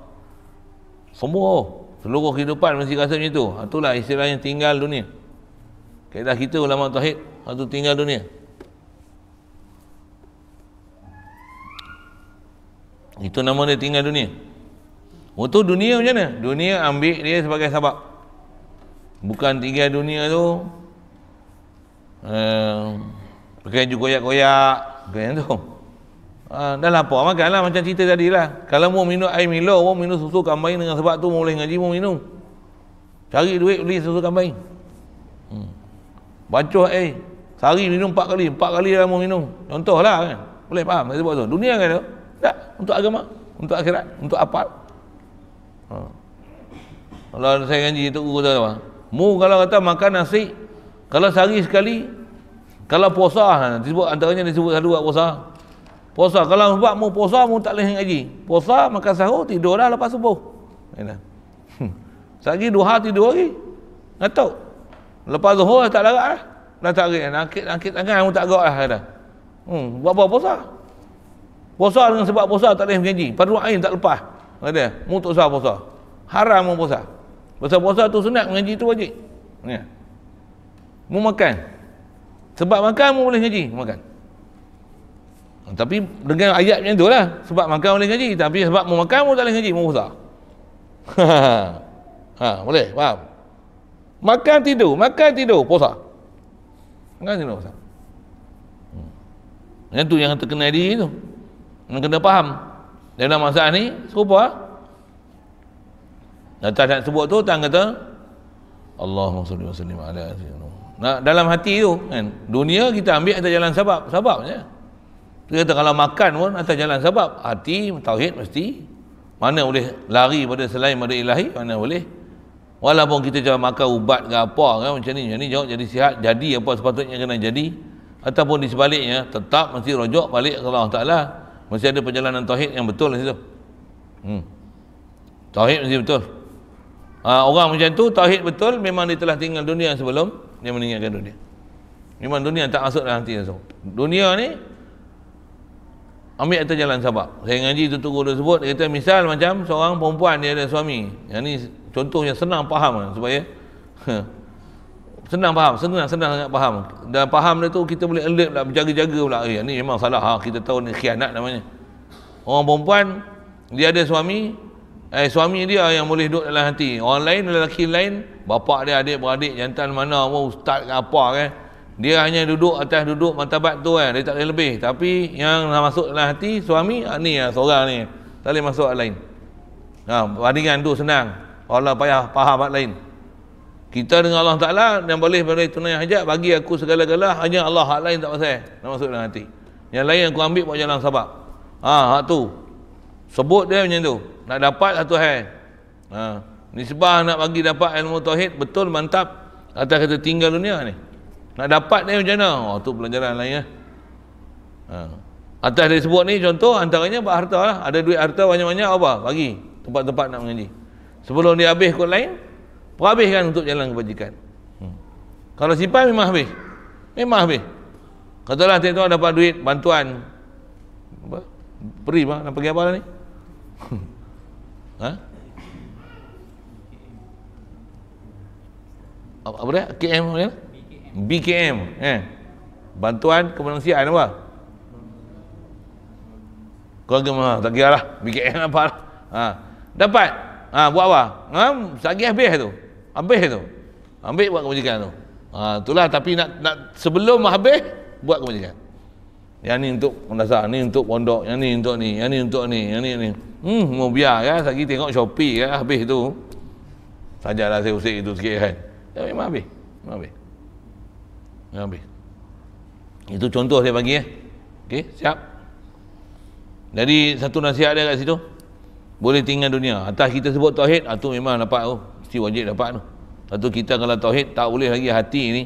Semua seluruh kehidupan mesti rasa macam tu. Ha, itulah istilah yang tinggal dunia. Kaedah kita ulama tauhid, satu ha, tinggal dunia. Itu nama dia tinggal dunia. Untuk oh, dunia macam mana? Dunia ambil dia sebagai sahabat. Bukan tinggal dunia tu Eh, Pakaian juga koyak koyak, Pakaian tu ah, Dah lapar makan lah macam cerita tadi lah Kalau mau minum air milo Mau minum susu kambing dengan sebab tu Mau boleh ngaji mau minum Cari duit beli susu kambing hmm. Bacuh air Sehari minum 4 kali 4 kali lah mau minum Contoh lah kan Boleh faham saya sebab tu Dunia kan tu Tak Untuk agama Untuk akhirat Untuk apa? hmm. Kalau saya ngaji itu guru tu apa Mu kalau kata makan nasi kalau sehari sekali, kalau puasa, ha, disebut antaranya disebut satu buat puasa. Puasa. Kalau sebab mau puasa, mau tak boleh ngaji. Puasa, makan sahur, tidurlah lepas subuh. Ya. Hmm. Sagi dua hari tidur lagi. Ngatuk. Lepas zuhur tak larat lah. Dah tak larat. Nangkit, nangkit, tangan, mu tak gerak lah. Kata. Hmm, buat apa puasa? Puasa dengan sebab puasa tak boleh ngaji. Padu air tak lepas. Kata, mu tak usah puasa. Haram mu puasa. Pasal puasa tu sunat, mengaji tu wajib. Ya mu makan sebab makan mu boleh ngaji makan oh, tapi dengan ayat macam itulah sebab makan boleh ngaji tapi sebab mu makan mu tak boleh ngaji mu ha, boleh faham makan tidur makan tidur puasa makan tidur puasa hmm. yang tu yang terkenal diri tu yang kena faham dalam masalah ni serupa Datang nak sebut tu tang kata Allahumma salli wa sallim ala sayyidina Nah, dalam hati tu kan. Dunia kita ambil atas jalan sebab, sebabnya. Kita kata kalau makan pun atas jalan sebab, hati tauhid mesti mana boleh lari pada selain pada ilahi, mana boleh Walaupun kita jangan makan ubat ke apa kan macam ni, macam ni jauh jadi sihat, jadi apa sepatutnya kena jadi. Ataupun di sebaliknya, tetap mesti rojok balik ke Allah Ta'ala. Mesti ada perjalanan tauhid yang betul di situ. Hmm. Tauhid mesti betul. Ha, orang macam tu, tauhid betul memang dia telah tinggal dunia sebelum dia meninggalkan dunia memang dunia tak masuk dalam hati langsung dunia ni ambil atas jalan sebab saya ngaji tu tu guru sebut dia kata misal macam seorang perempuan dia ada suami yang ni yang senang faham lah supaya senang faham senang senang sangat faham dan faham dia tu kita boleh alert pula berjaga-jaga pula eh, yang ni memang salah ha, kita tahu ni khianat namanya orang perempuan dia ada suami Eh suami dia yang boleh duduk dalam hati. Orang lain lelaki lain, bapak dia adik-beradik jantan mana pun ustaz ke apa kan. Dia hanya duduk atas duduk matabat tu kan. Dia tak boleh lebih. Tapi yang nak masuk dalam hati suami ah, ni lah seorang ni. Tak boleh masuk orang lain. Ha, bandingan tu senang. Allah payah faham orang lain. Kita dengan Allah Ta'ala yang boleh beri tunai hajat bagi aku segala-gala hanya Allah hak lain tak pasal. Nak masuk dalam hati. Yang lain yang aku ambil buat jalan sabar. Ha, hak tu. Sebut dia macam tu nak dapat satu hal ha. nisbah nak bagi dapat ilmu tauhid betul mantap atas kita tinggal dunia ni nak dapat ni macam mana oh tu pelajaran lain ya. ha. atas dia sebut ni contoh antaranya buat harta lah ada duit harta banyak-banyak apa bagi tempat-tempat nak mengaji sebelum dia habis kot lain perhabiskan untuk jalan kebajikan hmm. kalau simpan memang habis memang habis katalah tuan-tuan dapat duit bantuan apa? peri lah nak pergi apa lah ni Ha? Apa, dia? KM kan? BKM. Eh. Bantuan kemanusiaan apa? Kau lagi mah, tak kira lah. BKM apa lah. Ha. Dapat. Ha, buat apa? Ha, Sagi habis tu. Habis tu. Ambil buat kemajikan tu. Ha, itulah tapi nak, nak sebelum habis, buat kemajikan. Yang ni untuk pendasar, ni untuk pondok, yang ni untuk ni, yang ni untuk ni, yang ni ni. ni. Hmm, mau biar kan, lagi tengok Shopee kan, habis tu. Sajalah saya usik itu sikit kan. Ya, memang habis. Memang habis. Memang habis. Itu contoh saya bagi ya. Okey, siap. Jadi satu nasihat ada kat situ. Boleh tinggal dunia. Atas kita sebut tauhid, ah memang dapat tu. Mesti wajib dapat tu. Satu kita kalau tauhid tak boleh lagi hati ni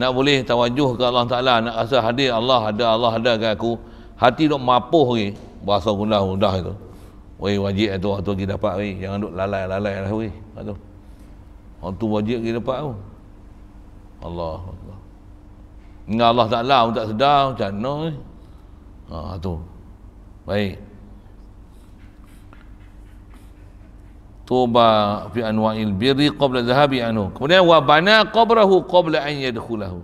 nak boleh tawajuh ke Allah Taala, nak rasa hadir Allah ada, Allah ada ke aku. Hati dok mapuh ni bahasa gundah gundah itu. Weh wajib lah tu waktu pergi dapat weh. Jangan duk lalai-lalai lah weh. Waktu, waktu wajib pergi dapat tu. Allah. Allah. Dengan Allah tak lah. Tak sedar. Macam mana ni. Ha, tu. Baik. Toba fi anwa'il birri qabla zahabi anu. Kemudian wa bana qabrahu qabla an yadkhulahu.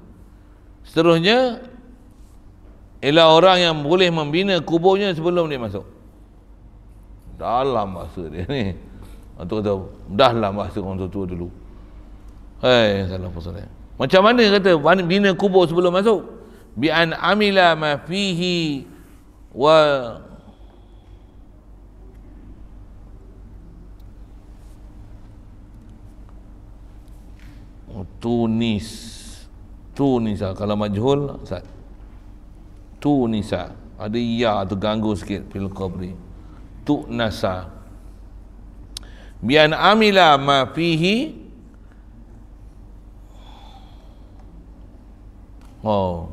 Seterusnya ialah orang yang boleh membina kuburnya sebelum dia masuk dalam bahasa dia ni atau kata dalam bahasa orang tua-tua dulu hei salah pasalnya macam mana kata bina kubur sebelum masuk bi'an amila ma fihi wa oh, Tunis Tunisa lah. kalau majhul Tunisa lah. ada ya tu ganggu sikit fil qabri tu'nasa bian amila ma fihi oh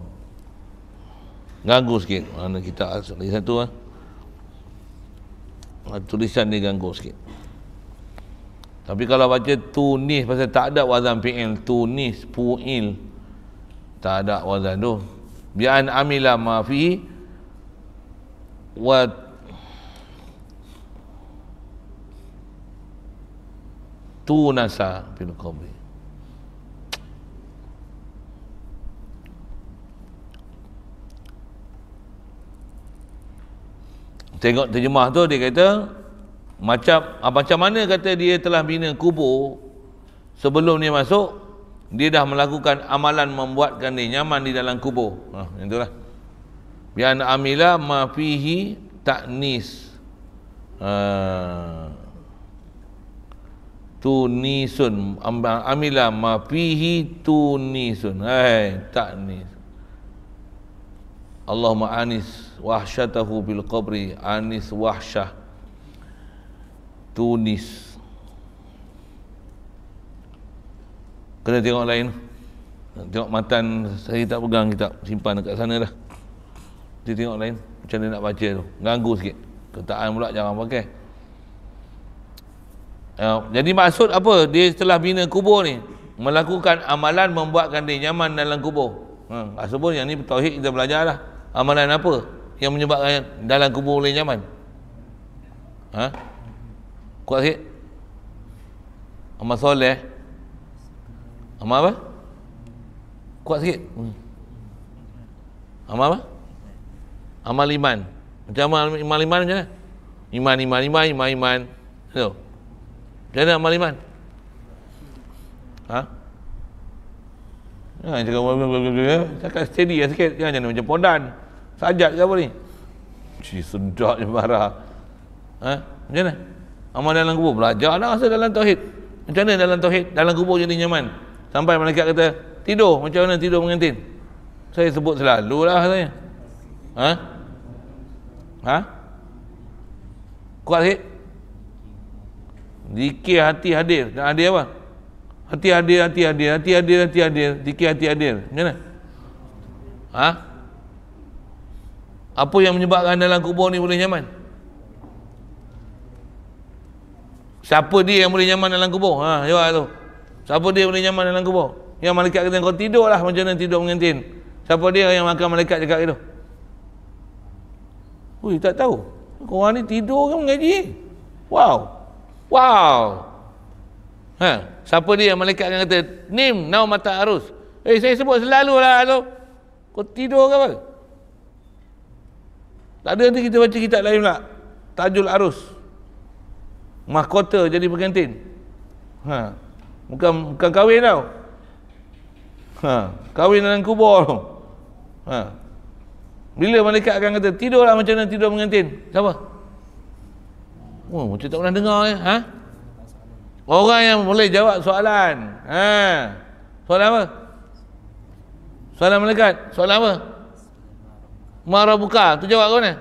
ganggu sikit mana kita asli satu ah ha? tulisan ni ganggu sikit tapi kalau baca tunis pasal tak ada wazan fi'il tunis pu'il tak ada wazan tu bian amila ma fihi wa tunasa fil qabri Tengok terjemah tu dia kata macam ah, macam mana kata dia telah bina kubur sebelum dia masuk dia dah melakukan amalan membuatkan dia nyaman di dalam kubur. Ha, itulah. Bian amila ma taknis. Ah tunisun amila ma fihi tunisun hai tak ni Allahumma anis wahsyatahu bil qabri anis wahsyah tunis kena tengok lain tengok matan saya tak pegang kita simpan dekat sana dah dia tengok lain macam dia nak baca tu ganggu sikit ketaan pula jangan pakai okay. Ya, jadi maksud apa dia setelah bina kubur ni melakukan amalan membuatkan dia nyaman dalam kubur ha, sebut yang ni tauhid kita belajar lah amalan apa yang menyebabkan dalam kubur boleh nyaman ha? kuat sikit amal soleh amal apa kuat sikit hmm. amal apa amal iman macam amal iman, iman macam mana iman iman iman iman iman, iman. So. Macam mana amal iman? Ha? Jangan ha, cakap Saya bla bla bla. Cakap ya sikit. Jangan jangan macam podan. Sajat ke apa ni? Ci sedap je marah. Ha? Macam mana? Amal dalam kubur belajar dah rasa dalam tauhid. Macam mana dalam tauhid? Dalam kubur jadi nyaman. Sampai malaikat kata, "Tidur, macam mana tidur pengantin?" Saya sebut selalu lah saya. Ha? Ha? Kuat sikit. Zikir hati hadir. Dan hadir apa? Hati hadir, hati hadir, hati hadir, hati hadir. Zikir hati hadir. Macam mana? Ha? Apa yang menyebabkan dalam kubur ni boleh nyaman? Siapa dia yang boleh nyaman dalam kubur? Ha, jawab tu. Siapa dia yang boleh nyaman dalam kubur? Yang malaikat kata kau tidur lah macam mana tidur mengantin. Siapa dia yang makan malaikat cakap itu? Ui, tak tahu. Korang ni tidur ke mengaji? Wow. Wow. Ha, siapa dia malaikat yang kata, "Nim nau mata arus." Eh, saya sebut selalu lah tu. Kau tidur ke apa? Tak ada nanti kita baca kitab lain pula. Tajul arus. Mahkota jadi pengantin. Ha. Bukan bukan kahwin tau. Ha, kahwin dalam kubur tu. Ha. Bila malaikat akan kata tidurlah macam mana tidur pengantin? Siapa? Wah, oh, macam tak pernah dengar eh. Ha? Orang yang boleh jawab soalan. Ha. Soalan apa? Soalan malaikat. Soalan apa? Mara buka. Tu jawab kau ni.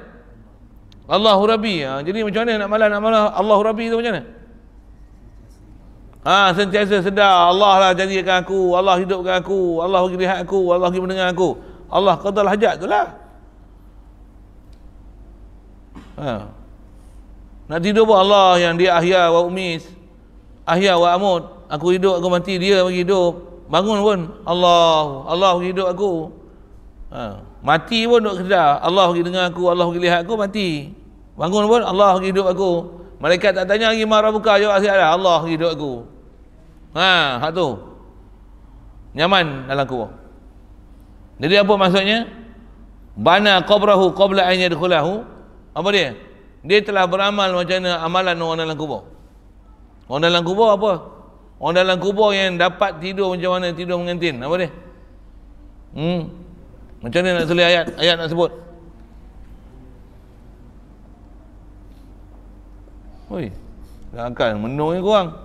Allahu Rabbi. Ha. Jadi macam mana nak malas nak malas Allahu Rabbi tu macam mana? Ha, sentiasa sedar Allah lah jadikan aku Allah hidupkan aku Allah bagi lihat aku Allah bagi mendengar aku Allah qadal lah hajat tu lah ha. Nak tidur pun Allah yang dia ahya wa umis. Ahya wa amut. Aku hidup, aku mati, dia bagi hidup. Bangun pun Allah, Allah bagi hidup aku. Ha. Mati pun duk kerja. Allah bagi dengar aku, Allah bagi lihat aku, mati. Bangun pun Allah bagi hidup aku. Malaikat tak tanya lagi marah buka. Jawab siapa dah? Allah bagi hidup aku. Ha, hak tu. Nyaman dalam aku. Jadi apa maksudnya? Bana qabrahu qabla an yadkhulahu. Apa dia? dia telah beramal macam mana amalan orang dalam kubur orang dalam kubur apa orang dalam kubur yang dapat tidur macam mana tidur mengantin apa dia hmm macam mana nak selih ayat ayat nak sebut Oi, tak akan menung ni kurang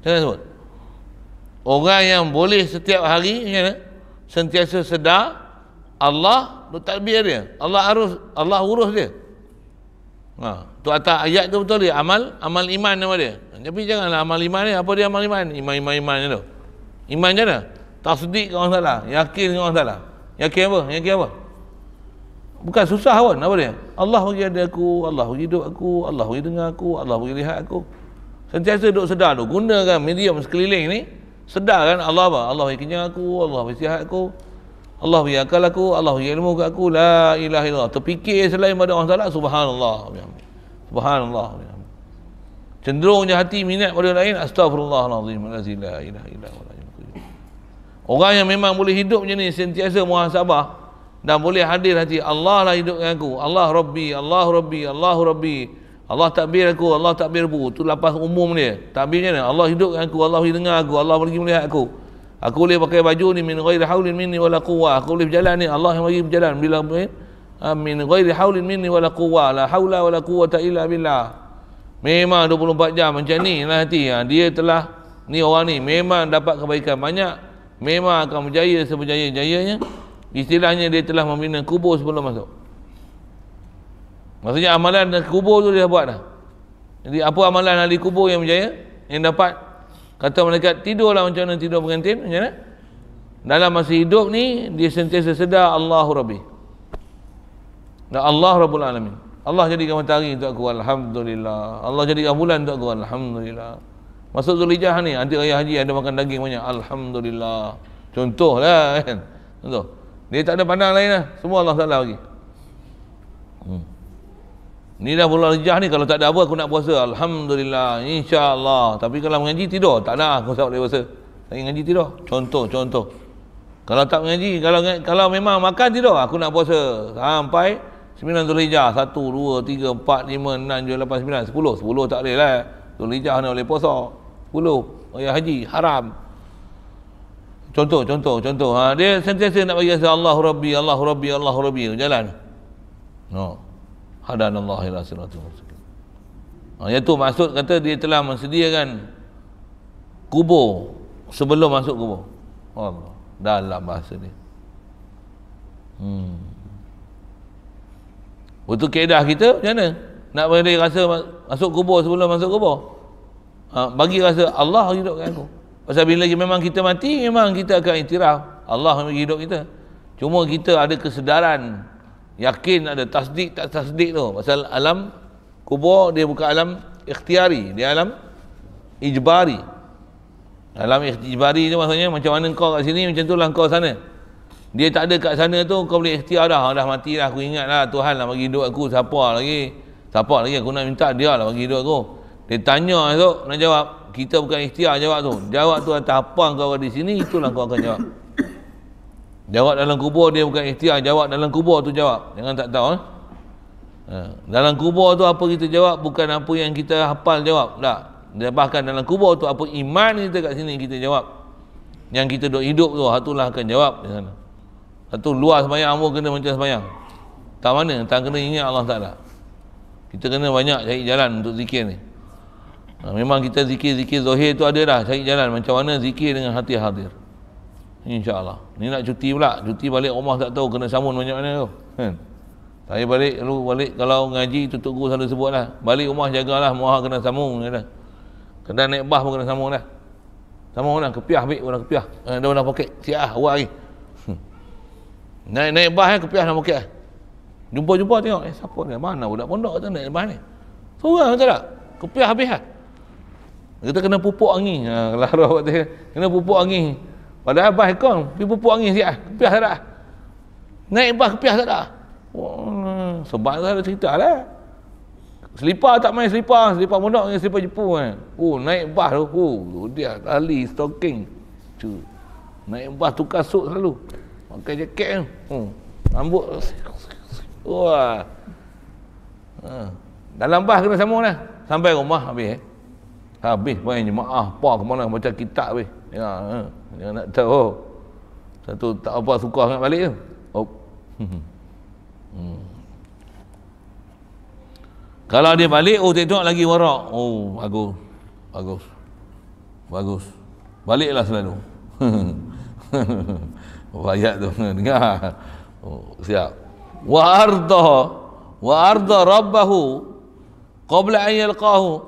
macam mana sebut orang yang boleh setiap hari ni, sentiasa sedar Allah takbir dia Allah harus Allah urus dia Ha. Tu atas ayat tu betul dia. Amal, amal iman nama dia. Tapi janganlah amal iman ni. Apa dia amal iman? Iman, iman, iman tu. Iman macam mana? Tasdik dengan Allah Ta'ala. Yakin dengan Allah Ta'ala. Yakin apa? Yakin apa? Bukan susah pun. Apa dia? Allah bagi ada aku. Allah bagi hidup aku. Allah bagi dengar aku. Allah bagi lihat aku. Sentiasa duduk sedar tu. Gunakan medium sekeliling ni. Sedarkan Allah apa? Allah bagi kenyang Allah bagi aku. Allah bagi sihat aku. Allah beri akal aku, Allah beri ilmu ke aku, la ilaha illallah. Terfikir selain pada orang salat, subhanallah. Subhanallah. Cenderungnya hati minat pada orang lain, astagfirullahaladzim. La ilaha illallah. Orang yang memang boleh hidup macam ni, sentiasa muhasabah, dan boleh hadir hati, Allah lah hidupkan aku. Allah Rabbi, Allah Rabbi, Allah Rabbi. Allah takbir aku, Allah takbir bu. Itu lapas umum dia. Takbirnya ni, Allah hidupkan aku, Allah dengar aku, Allah pergi melihat aku aku boleh pakai baju ni min ghairi haulin minni wala quwa aku boleh berjalan ni Allah yang bagi berjalan bila min eh, ah, min ghairi haulin minni wala quwa la haula wala quwata illa billah memang 24 jam macam ni lah hati ha. dia telah ni orang ni memang dapat kebaikan banyak memang akan berjaya sebejaya-jayanya istilahnya dia telah membina kubur sebelum masuk maksudnya amalan dan kubur tu dia buat dah jadi apa amalan ahli kubur yang berjaya yang dapat Kata malaikat tidurlah macam mana tidur pengantin macam mana? Dalam masa hidup ni dia sentiasa sedar Allahu Rabbi. Dan Allah Rabbul Alamin. Allah jadikan matahari untuk aku alhamdulillah. Allah jadikan bulan untuk aku alhamdulillah. Masuk Zulhijah ni nanti raya haji ada makan daging banyak alhamdulillah. Contohlah kan. Contoh. Dia tak ada pandang lain lah. Semua Allah Taala lagi. Hmm. Ni dah bulan rejah ni kalau tak ada apa aku nak puasa. Alhamdulillah. Insya-Allah. Tapi kalau mengaji tidur, tak nak, aku tak boleh puasa. Lagi mengaji tidur. Contoh, contoh. Kalau tak mengaji, kalau kalau memang makan tidur, aku nak puasa sampai 9 Zulhijjah. 1 2 3 4 5 6 7 8 9 10. 10 tak boleh lah. Zulhijjah ni boleh puasa. 10 ayah haji haram. Contoh, contoh, contoh. Ha, dia sentiasa nak bagi Allah Allahu Rabbi, Allahu Rabbi, Allahu Rabbi. Jalan. No. Oh hadanallahu ila siratul mustaqim. Ha iaitu maksud kata dia telah mensediakan kubur sebelum masuk kubur. Allah dalam bahasa ni. Hmm. Betul kaedah kita macam mana? Nak boleh rasa masuk kubur sebelum masuk kubur? Ha, bagi rasa Allah hidupkan aku. Pasal bila memang kita mati, memang kita akan intiraf. Allah yang hidup kita. Cuma kita ada kesedaran yakin ada tasdik tak tasdik tu pasal alam kubur dia bukan alam ikhtiari dia alam ijbari alam ijbari tu maksudnya macam mana kau kat sini macam tu lah kau sana dia tak ada kat sana tu kau boleh ikhtiar dah dah mati dah aku ingat lah Tuhan lah bagi hidup aku siapa lagi siapa lagi aku nak minta dia lah bagi hidup aku dia tanya tu, nak jawab kita bukan ikhtiar jawab tu jawab tu atas apa kau ada di sini itulah kau akan jawab Jawab dalam kubur dia bukan ikhtiar. Jawab dalam kubur tu jawab. Jangan tak tahu. Eh? Ha, dalam kubur tu apa kita jawab bukan apa yang kita hafal jawab. Tak. Bahkan dalam kubur tu apa iman kita kat sini kita jawab. Yang kita duduk hidup tu hatulah akan jawab Satu luar semayang amur kena macam semayang. Tak mana, tak kena ingat Allah Ta'ala. Kita kena banyak cari jalan untuk zikir ni. Ha, memang kita zikir-zikir zohir tu ada cari jalan. Macam mana zikir dengan hati hadir. InsyaAllah Ni nak cuti pula Cuti balik rumah tak tahu Kena samun banyak mana tu Kan Saya balik lu balik Kalau ngaji Tutup guru selalu sebut lah Balik rumah jagalah Muha kena samun Kena Kena naik bah pun kena samun lah Samun lah Kepiah baik Orang kepiah eh, Dia orang poket Siap lah Awak lagi hmm. Naik naik bah eh, Kepiah nak poket eh. Jumpa-jumpa tengok Eh siapa ni Mana budak pondok tu naik bah ni Surah kata tak Kepiah habis lah Kita kena pupuk angin ha, Kalau Arab kata Kena pupuk angin pada abah kau, pi pupuk angin siap, ah, piah tak ada. Ah. Naik bas ke piah tak ada. Ah. Sebab tu ada cerita lah. Selipar tak main selipa, selipa mundok dengan selipa jepun kan. Oh, naik bas tu, oh, dia tali, stocking. tu, Naik bas tukar suit selalu. Pakai jaket kan. Oh, rambut. Wah. Ha. Dalam bas kena sama lah. Sampai rumah habis eh. Habis main jemaah, apa ke mana, baca kitab weh, Ya, ha. Yang nak tahu oh, satu tak apa suka sangat balik tu. Oh. Hmm. Kalau dia balik, oh tengok lagi warak. Oh, bagus. Bagus. Bagus. Baliklah selalu. Bayat tu. Dengar. Oh, siap. Wa arda. Wa arda rabbahu. Qabla ayyalqahu.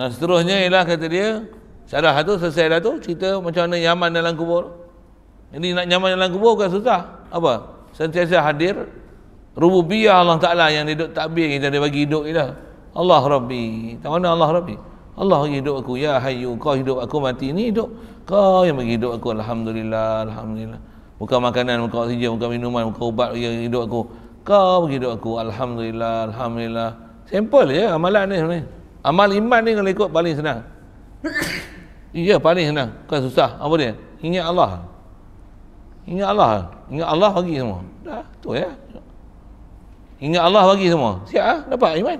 Dan seterusnya ialah kata dia. Syarah tu selesai dah tu cerita macam mana nyaman dalam kubur. Ini nak nyaman dalam kubur bukan susah. Apa? Sentiasa hadir rububiyah Allah Taala yang dia duk takbir kita dia bagi hidup kita. Allah Rabbi. Tak mana Allah Rabbi? Allah bagi hidup aku ya hayyu kau hidup aku mati ni hidup. Kau yang bagi hidup aku alhamdulillah alhamdulillah. Bukan makanan bukan oksigen bukan minuman bukan ubat yang hidup aku. Kau bagi hidup aku alhamdulillah alhamdulillah. Simple je ya, amalan ni Amal iman ni kalau ikut paling senang. Ya paling senang Bukan susah Apa dia Ingat Allah Ingat Allah Ingat Allah bagi semua Dah tu ya Ingat Allah bagi semua Siap lah Dapat iman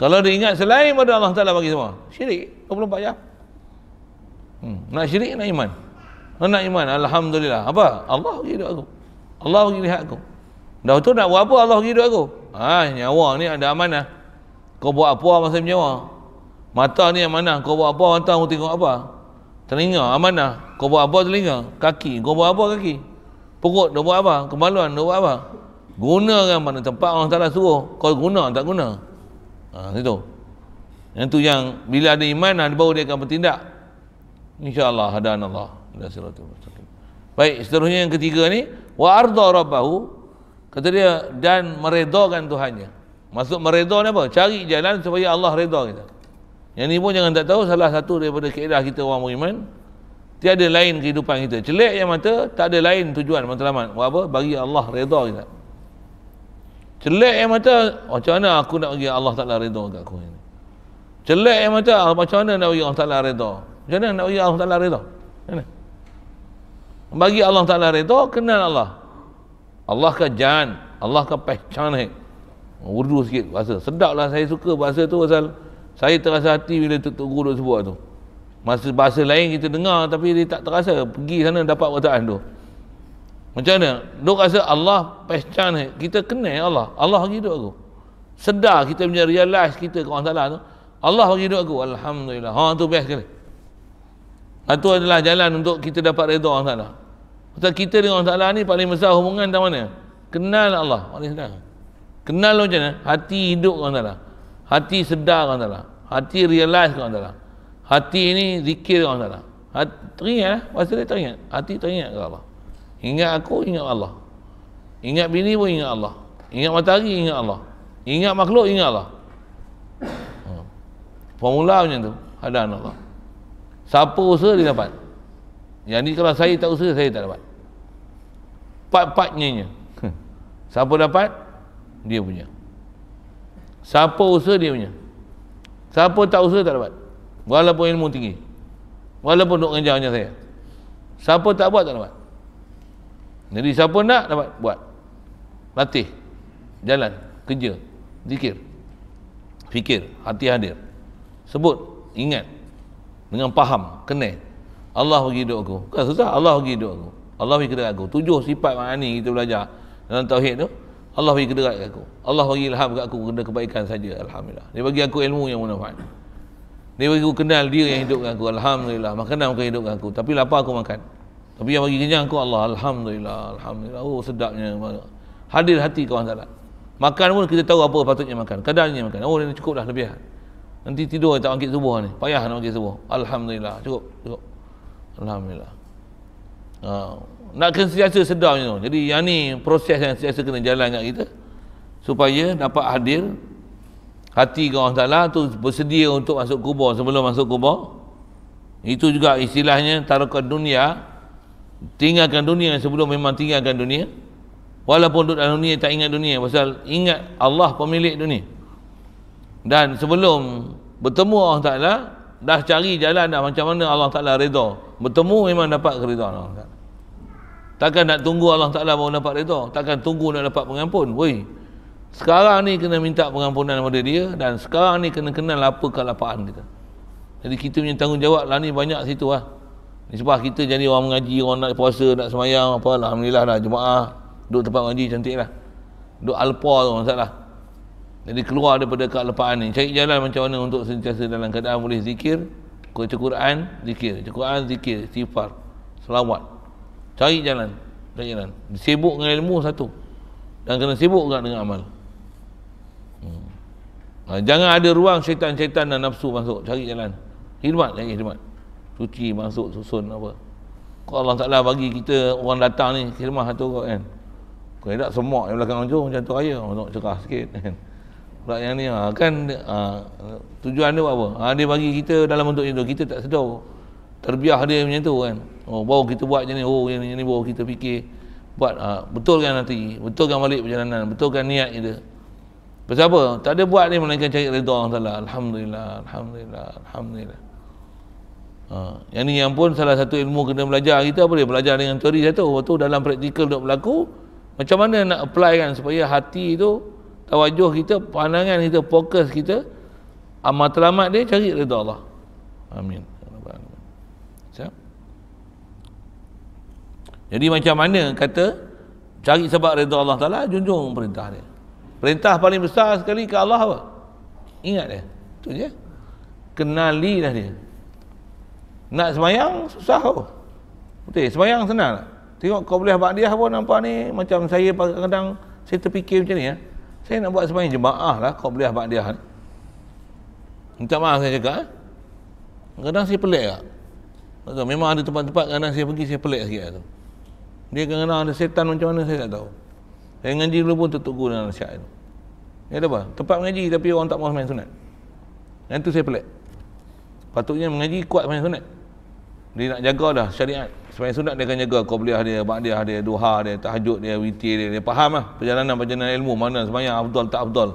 Kalau dia ingat selain pada Allah Ta'ala bagi semua Syirik 24 jam hmm. Nak syirik nak iman Nak iman Alhamdulillah Apa Allah bagi hidup aku Allah bagi lihat aku Dah tu nak buat apa Allah bagi hidup aku Ha nyawa ni ada amanah Kau buat apa masa nyawa Mata ni amanah. Kau buat apa orang tahu tengok apa? Telinga amanah. Kau buat apa telinga? Kaki. Kau buat apa kaki? Perut dah buat apa? Kemaluan dah buat apa? Gunakan mana tempat orang Ta'ala suruh. Kau guna tak guna? Ha, itu. Yang tu yang bila ada iman ada bau dia akan bertindak. InsyaAllah hadan Allah. Baik, seterusnya yang ketiga ni. Wa arda rabbahu. Kata dia, dan meredakan Tuhannya. Maksud meredakan apa? Cari jalan supaya Allah redakan kita. Yang ni pun jangan tak tahu salah satu daripada keedah kita orang beriman. Tiada lain kehidupan kita. Celik yang mata, tak ada lain tujuan matlamat. Buat apa? Bagi Allah redha kita. Celik yang mata, macam mana aku nak bagi Allah Ta'ala redha kat aku ini? Celik yang mata, macam mana nak bagi Allah Ta'ala redha? Macam mana nak bagi Allah Ta'ala redha? Macam Bagi Allah Ta'ala redha, kenal Allah. Allah ke kan jan, Allah ke kan pehcanik. Urdu sikit bahasa. lah saya suka bahasa tu pasal... Asal- saya terasa hati bila Tuk Guru sebut tu masa bahasa lain kita dengar tapi dia tak terasa pergi sana dapat perkataan tu macam mana dia rasa Allah pesan kita kena Allah Allah bagi hidup aku sedar kita punya realize kita ke orang salah tu Allah bagi hidup aku Alhamdulillah ha tu best sekali itu adalah jalan untuk kita dapat redha orang salah sebab kita dengan orang salah ni paling besar hubungan dalam mana kenal Allah paling senang kenal macam mana hati hidup orang salah hati sedar kan tuan hati realize kan tuan hati ini zikir kan tuan hati teringat eh? masa dia teringat hati teringat ke Allah ingat aku ingat Allah ingat bini pun ingat Allah ingat matahari ingat Allah ingat makhluk ingat Allah hmm. formula macam tu ada Allah siapa usaha dia dapat yang ni kalau saya tak usaha saya tak dapat empat-empatnya hmm. siapa dapat dia punya Siapa usaha dia punya. Siapa tak usaha tak dapat. Walaupun ilmu tinggi. Walaupun duk ngejar macam saya. Siapa tak buat tak dapat. Jadi siapa nak dapat buat. Latih. Jalan. Kerja. Zikir. Fikir. Hati hadir. Sebut. Ingat. Dengan faham. Kena. Allah bagi hidup aku. Bukan susah. Allah bagi hidup aku. Allah bagi hidup aku. Tujuh sifat makna ni kita belajar dalam tauhid tu. Allah bagi gerak aku. Allah bagi ilham kat aku kena kebaikan saja alhamdulillah. Dia bagi aku ilmu yang bermanfaat. Dia bagi aku kenal dia yang hidupkan aku alhamdulillah. Makanan bukan hidupkan aku tapi lapar aku makan. Tapi yang bagi kenyang aku Allah alhamdulillah alhamdulillah. Oh sedapnya. Hadir hati kau hendaklah. Makan pun kita tahu apa patutnya makan. Kadarnya makan. Oh ini cukup dah lebih. Nanti tidur tak bangkit subuh ni. Payah nak bangkit subuh. Alhamdulillah. Cukup. Cukup. Alhamdulillah. Oh nak kena sentiasa sedar you know. jadi yang ni proses yang sentiasa kena jalan kat kita supaya dapat hadir hati ke Allah Ta'ala tu bersedia untuk masuk kubur sebelum masuk kubur itu juga istilahnya tarukat dunia tinggalkan dunia sebelum memang tinggalkan dunia walaupun duduk dalam dunia tak ingat dunia pasal ingat Allah pemilik dunia dan sebelum bertemu Allah Ta'ala dah cari jalan dah macam mana Allah Ta'ala reda bertemu memang dapat keredaan Allah Ta'ala Takkan nak tunggu Allah Ta'ala baru dapat reda. Takkan tunggu nak dapat pengampun. Woi. Sekarang ni kena minta pengampunan kepada dia. Dan sekarang ni kena kenal apa kelapaan kita. Jadi kita punya tanggungjawab lah ni banyak situ lah. Sebab kita jadi orang mengaji, orang nak puasa, nak semayang, apa lah. Alhamdulillah lah, jemaah. Duduk tempat mengaji cantik lah. Duduk alpa tu, masalah. Jadi keluar daripada kelapaan ni. Cari jalan macam mana untuk sentiasa dalam keadaan boleh zikir. Kau Quran, zikir. Cukup Quran, zikir. tifar, Selawat cari jalan cari jalan sibuk dengan ilmu satu dan kena sibuk juga dengan amal hmm. ha, jangan ada ruang syaitan-syaitan dan nafsu masuk cari jalan khidmat lagi khidmat cuci masuk susun apa kalau Allah taklah bagi kita orang datang ni khidmat satu kot kan Kau tak semua yang belakang jauh macam tu raya orang cerah sikit kan Pula yang ni ah, kan ah, tujuan dia buat apa? Ah, dia bagi kita dalam bentuk itu kita tak sedar terbiah dia macam tu kan oh baru kita buat macam ni oh yang ni baru kita fikir buat ha, kan nanti Betul kan balik perjalanan Betul kan niat dia pasal apa tak ada buat ni melainkan cari redha Allah Taala alhamdulillah alhamdulillah alhamdulillah ha, yang ni yang pun salah satu ilmu kena belajar kita apa dia belajar dengan teori satu waktu dalam praktikal dok berlaku macam mana nak apply kan supaya hati tu tawajuh kita pandangan kita fokus kita amat selamat dia cari redha Allah amin Jadi macam mana kata cari sebab redha Allah Taala junjung perintah dia. Perintah paling besar sekali ke Allah apa? Ingat dia. Tu je. Kenali Kenalilah dia. Nak semayang susah oh. Betul, semayang senang. Lah. Tengok kau boleh buat dia apa nampak ni macam saya pada kadang saya terfikir macam ni ya. Saya nak buat semayang jemaah lah kau boleh buat dia. Minta maaf saya cakap. Eh? Kadang saya pelik tak? Memang ada tempat-tempat kadang saya pergi saya pelik sikit. Lah tu dia kena ada setan macam mana saya tak tahu saya ngaji dulu pun tutup guna nasihat itu ya apa tempat mengaji tapi orang tak mau main sunat yang tu saya pelik patutnya mengaji kuat main sunat dia nak jaga dah syariat Semain sunat dia akan jaga Qobliyah dia, Ba'diyah dia, Duha dia, Tahajud dia, Witi dia Dia faham perjalanan-perjalanan ilmu Mana semayang Abdul tak Abdul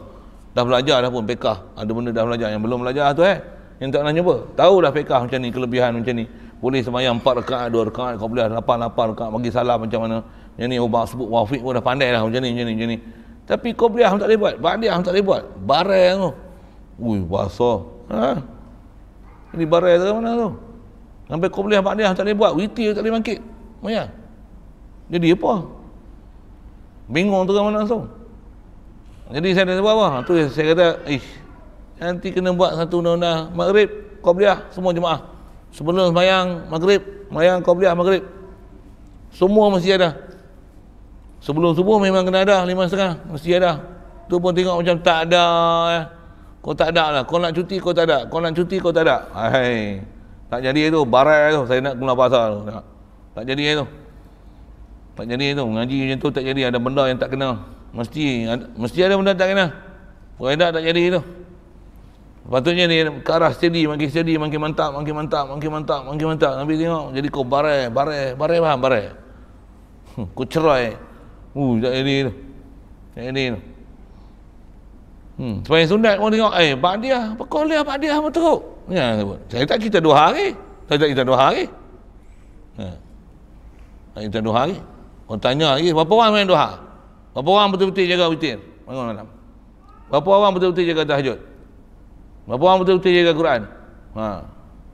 Dah belajar dah pun pekah Ada benda dah belajar Yang belum belajar tu eh Yang tak nak cuba Tahu dah pekah macam ni, kelebihan macam ni boleh semayang empat rekaat, dua rekaat, kau boleh lapan, lapan rekaat, bagi salah macam mana. Yang ni ubah sebut wafiq pun dah pandai lah macam ni, macam ni, macam ni. Tapi kau boleh tak boleh buat. Badiah tak boleh buat. Barai tu. Ui, puasa. Ha? Ini barai tu mana tu? Sampai kau boleh badiah tak boleh buat. Witi tak boleh bangkit. Maya. Jadi apa? Bingung tu mana tu? Jadi saya dah buat apa? Ha, tu saya kata, ish. Nanti kena buat satu undang-undang maghrib. Kau boleh ah, semua jemaah sebelum sembahyang maghrib sembahyang qabliyah maghrib semua mesti ada sebelum subuh memang kena ada lima setengah mesti ada tu pun tengok macam tak ada eh. kau tak ada lah kau nak cuti kau tak ada kau nak cuti kau tak ada hai tak jadi itu barai itu saya nak guna pasal tak, tak jadi itu, tak jadi itu ngaji macam tu tak jadi ada benda yang tak kenal mesti ada, mesti ada benda tak kenal kau tak jadi itu. Patutnya ni karah steady, makin steady, makin mantap, makin mantap, makin mantap, makin mantap. Nabi tengok, jadi kau barai, barai, barai faham, barai. Hmm, kau cerai. Uh, tak jadi tu. Tak jadi tu. Hmm, sepanjang sunat orang tengok, eh, Pak Dia, apa kau lihat Pak Dia, apa teruk? Ya, saya tak kita dua hari. Saya tak kita dua hari. Ha. Tak kita dua hari. Orang tanya lagi, eh, berapa orang main dua hari? Berapa orang betul-betul jaga witir? Bangun malam. Berapa orang betul-betul jaga tahajud? Berapa orang betul-betul jaga Quran? Ha.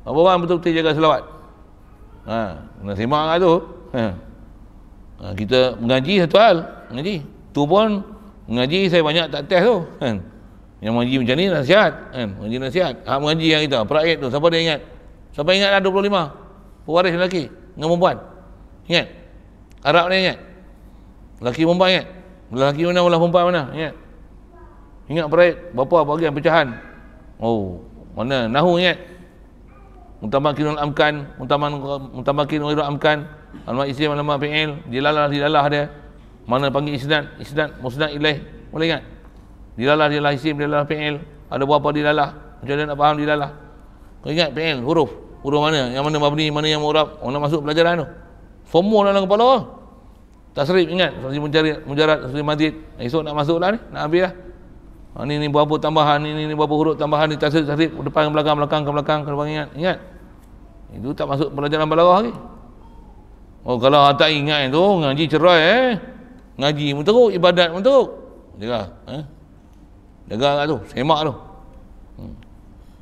Berapa orang betul-betul jaga selawat? Ha. Kena simak lah tu. Ha. ha. Kita mengaji satu hal. Mengaji. Tu pun mengaji saya banyak tak test tu. Kan. Yang mengaji macam ni nasihat. Kan. Mengaji nasihat. Ha mengaji yang kita. Perakit tu. Siapa dia ingat? Siapa ingat lah 25? Pewaris lelaki. Dengan perempuan. Ingat? Arab ni ingat? Lelaki perempuan ingat? Lelaki mana? Lelaki perempuan mana? Ingat? Ingat perakit? Berapa bagian pecahan? Oh, mana nahu ingat? Mutamakinul amkan, mutaman mutamakinul ghairu amkan, alma isim alma fi'il, dilalah dilalah dia. Mana panggil isnad, isnad musnad ilaih. Boleh ingat? Dilalah dilalah isim dilalah fi'il. Ada berapa dilalah? Macam mana nak faham dilalah? Kau ingat fi'il huruf? Huruf mana? Yang mana mabni, mana yang murab? Orang nak masuk pelajaran tu. Formula dalam kepala orang. Tasrif ingat, sesuai mujarad, mujarad, sesuai madid. Esok nak masuk lah ni, nak ambil lah. Ha, ni ni berapa tambahan ni ni, ni berapa huruf tambahan ni tasrif tasrif depan belakang belakang ke belakang kena ingat ingat itu tak masuk pelajaran balaghah lagi oh kalau tak ingat tu ngaji cerai eh ngaji pun teruk ibadat pun teruk jaga lah, eh jaga kat tu semak tu hmm.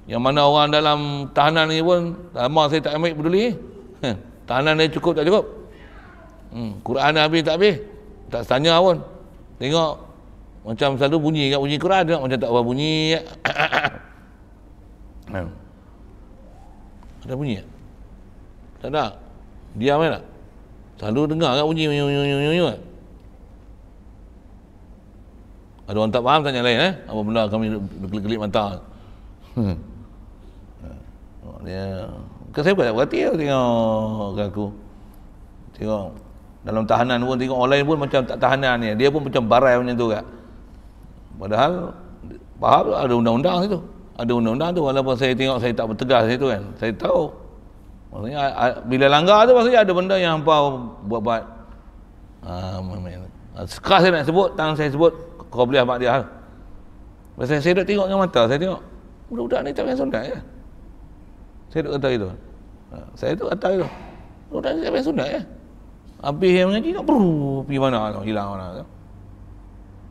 yang mana orang dalam tahanan ni pun lama saya tak ambil peduli eh. tahanan dia cukup tak cukup hmm. Quran dah habis tak habis tak tanya pun tengok macam selalu bunyi kan bunyi Quran tengok kan? macam tak apa bunyi ya. kan? ada bunyi tak ya? tak ada diam kan ya? tak selalu dengar kan bunyi bunyi bunyi bunyi kan ada orang tak faham tanya lain eh apa benda kami berkelip-kelip mata. hmm. dia kan saya bukan tak berhati tengok aku tengok dalam tahanan pun tengok online pun macam tak tahanan ni dia pun macam barai macam tu kan Padahal faham ada undang-undang situ, Ada undang-undang tu walaupun saya tengok saya tak bertegas situ kan. Saya tahu. Maksudnya bila langgar tu maksudnya ada benda yang hangpa buat buat. Ah, ha, ha, sekarang saya nak sebut, tangan saya sebut kau boleh mak dia. Masa ha. saya duduk tengok dengan mata, saya tengok budak-budak ni tak payah sunat ya. Saya duduk kata itu. Saya duduk kata itu. Budak ni tak payah sunat ya. Habis yang mengaji nak beru pergi mana hilang mana.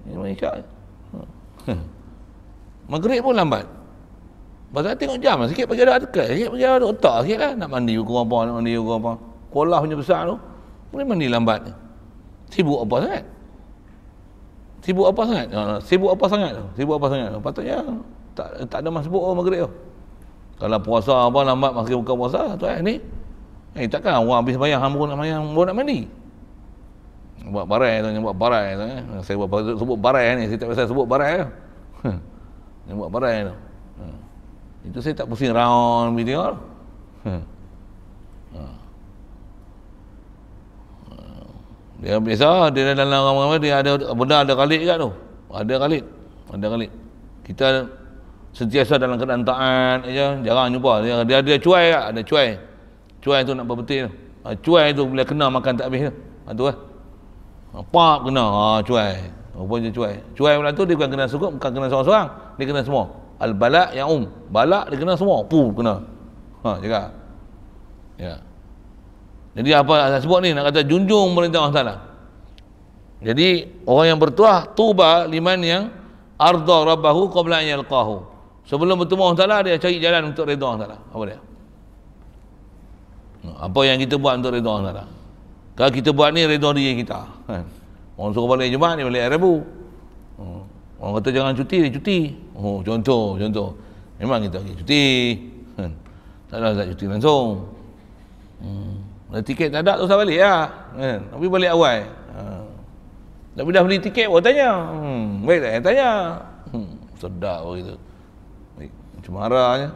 Ini mengikat. Hmm. Maghrib pun lambat. Lepas tengok jam lah. Sikit pergi ada dekat. Sikit pergi ada otak sikit lah. Nak mandi ukur apa, nak mandi ukur apa. Kolah punya besar tu. Boleh mandi lambat. Sibuk apa sangat? Sibuk apa sangat? Ha, sibuk apa sangat tu? Sibuk apa sangat tu? Patutnya tak, tak ada masbuk oh, maghrib tu. Kalau puasa apa lambat, maghrib buka puasa. Tu eh, ni. Eh, takkan orang habis bayang, hamba nak bayang, hamba nak mandi buat barai tu buat barai tu eh. saya buat barai, sebut barai ni saya tak biasa sebut barai eh. Hmm. yang buat barai tu hmm. itu saya tak pusing round video hmm. Hmm. dia biasa dia dalam ramai-ramai dia ada benda ada kalit kat tu ada kalit ada kalit kita sentiasa dalam keadaan taat aja jarang jumpa dia dia ada cuai kat ada cuai cuai tu nak berbetul tu ha, cuai tu bila kena makan tak habis tu ha, tu lah eh apa kena ha cuai apa je cuai cuai pula tu dia bukan kena sukup bukan kena seorang-seorang dia kena semua al balak ya um balak dia kena semua pu kena ha juga ya jadi apa saya sebut ni nak kata junjung pemerintah Allah Taala jadi orang yang bertuah tuba liman yang arda rabbahu qabla an yalqahu sebelum bertemu Allah Taala dia cari jalan untuk redha Allah Taala apa dia apa yang kita buat untuk redha Allah Taala kalau kita buat ni redha diri kita. Kan? Orang suruh balik Jumaat ni balik Rabu. Oh, orang kata jangan cuti, dia cuti. Oh, contoh, contoh. Memang kita pergi cuti. Kan? Hmm. Tak ada tak cuti langsung. Hmm. tiket tak ada, tu usah balik ya. Kan? Tapi balik awal. Ha. Tapi dah beli tiket, buat tanya. Hmm. Baik tak? Tanya. Hmm. Sedap begitu. Baik. Macam marahnya.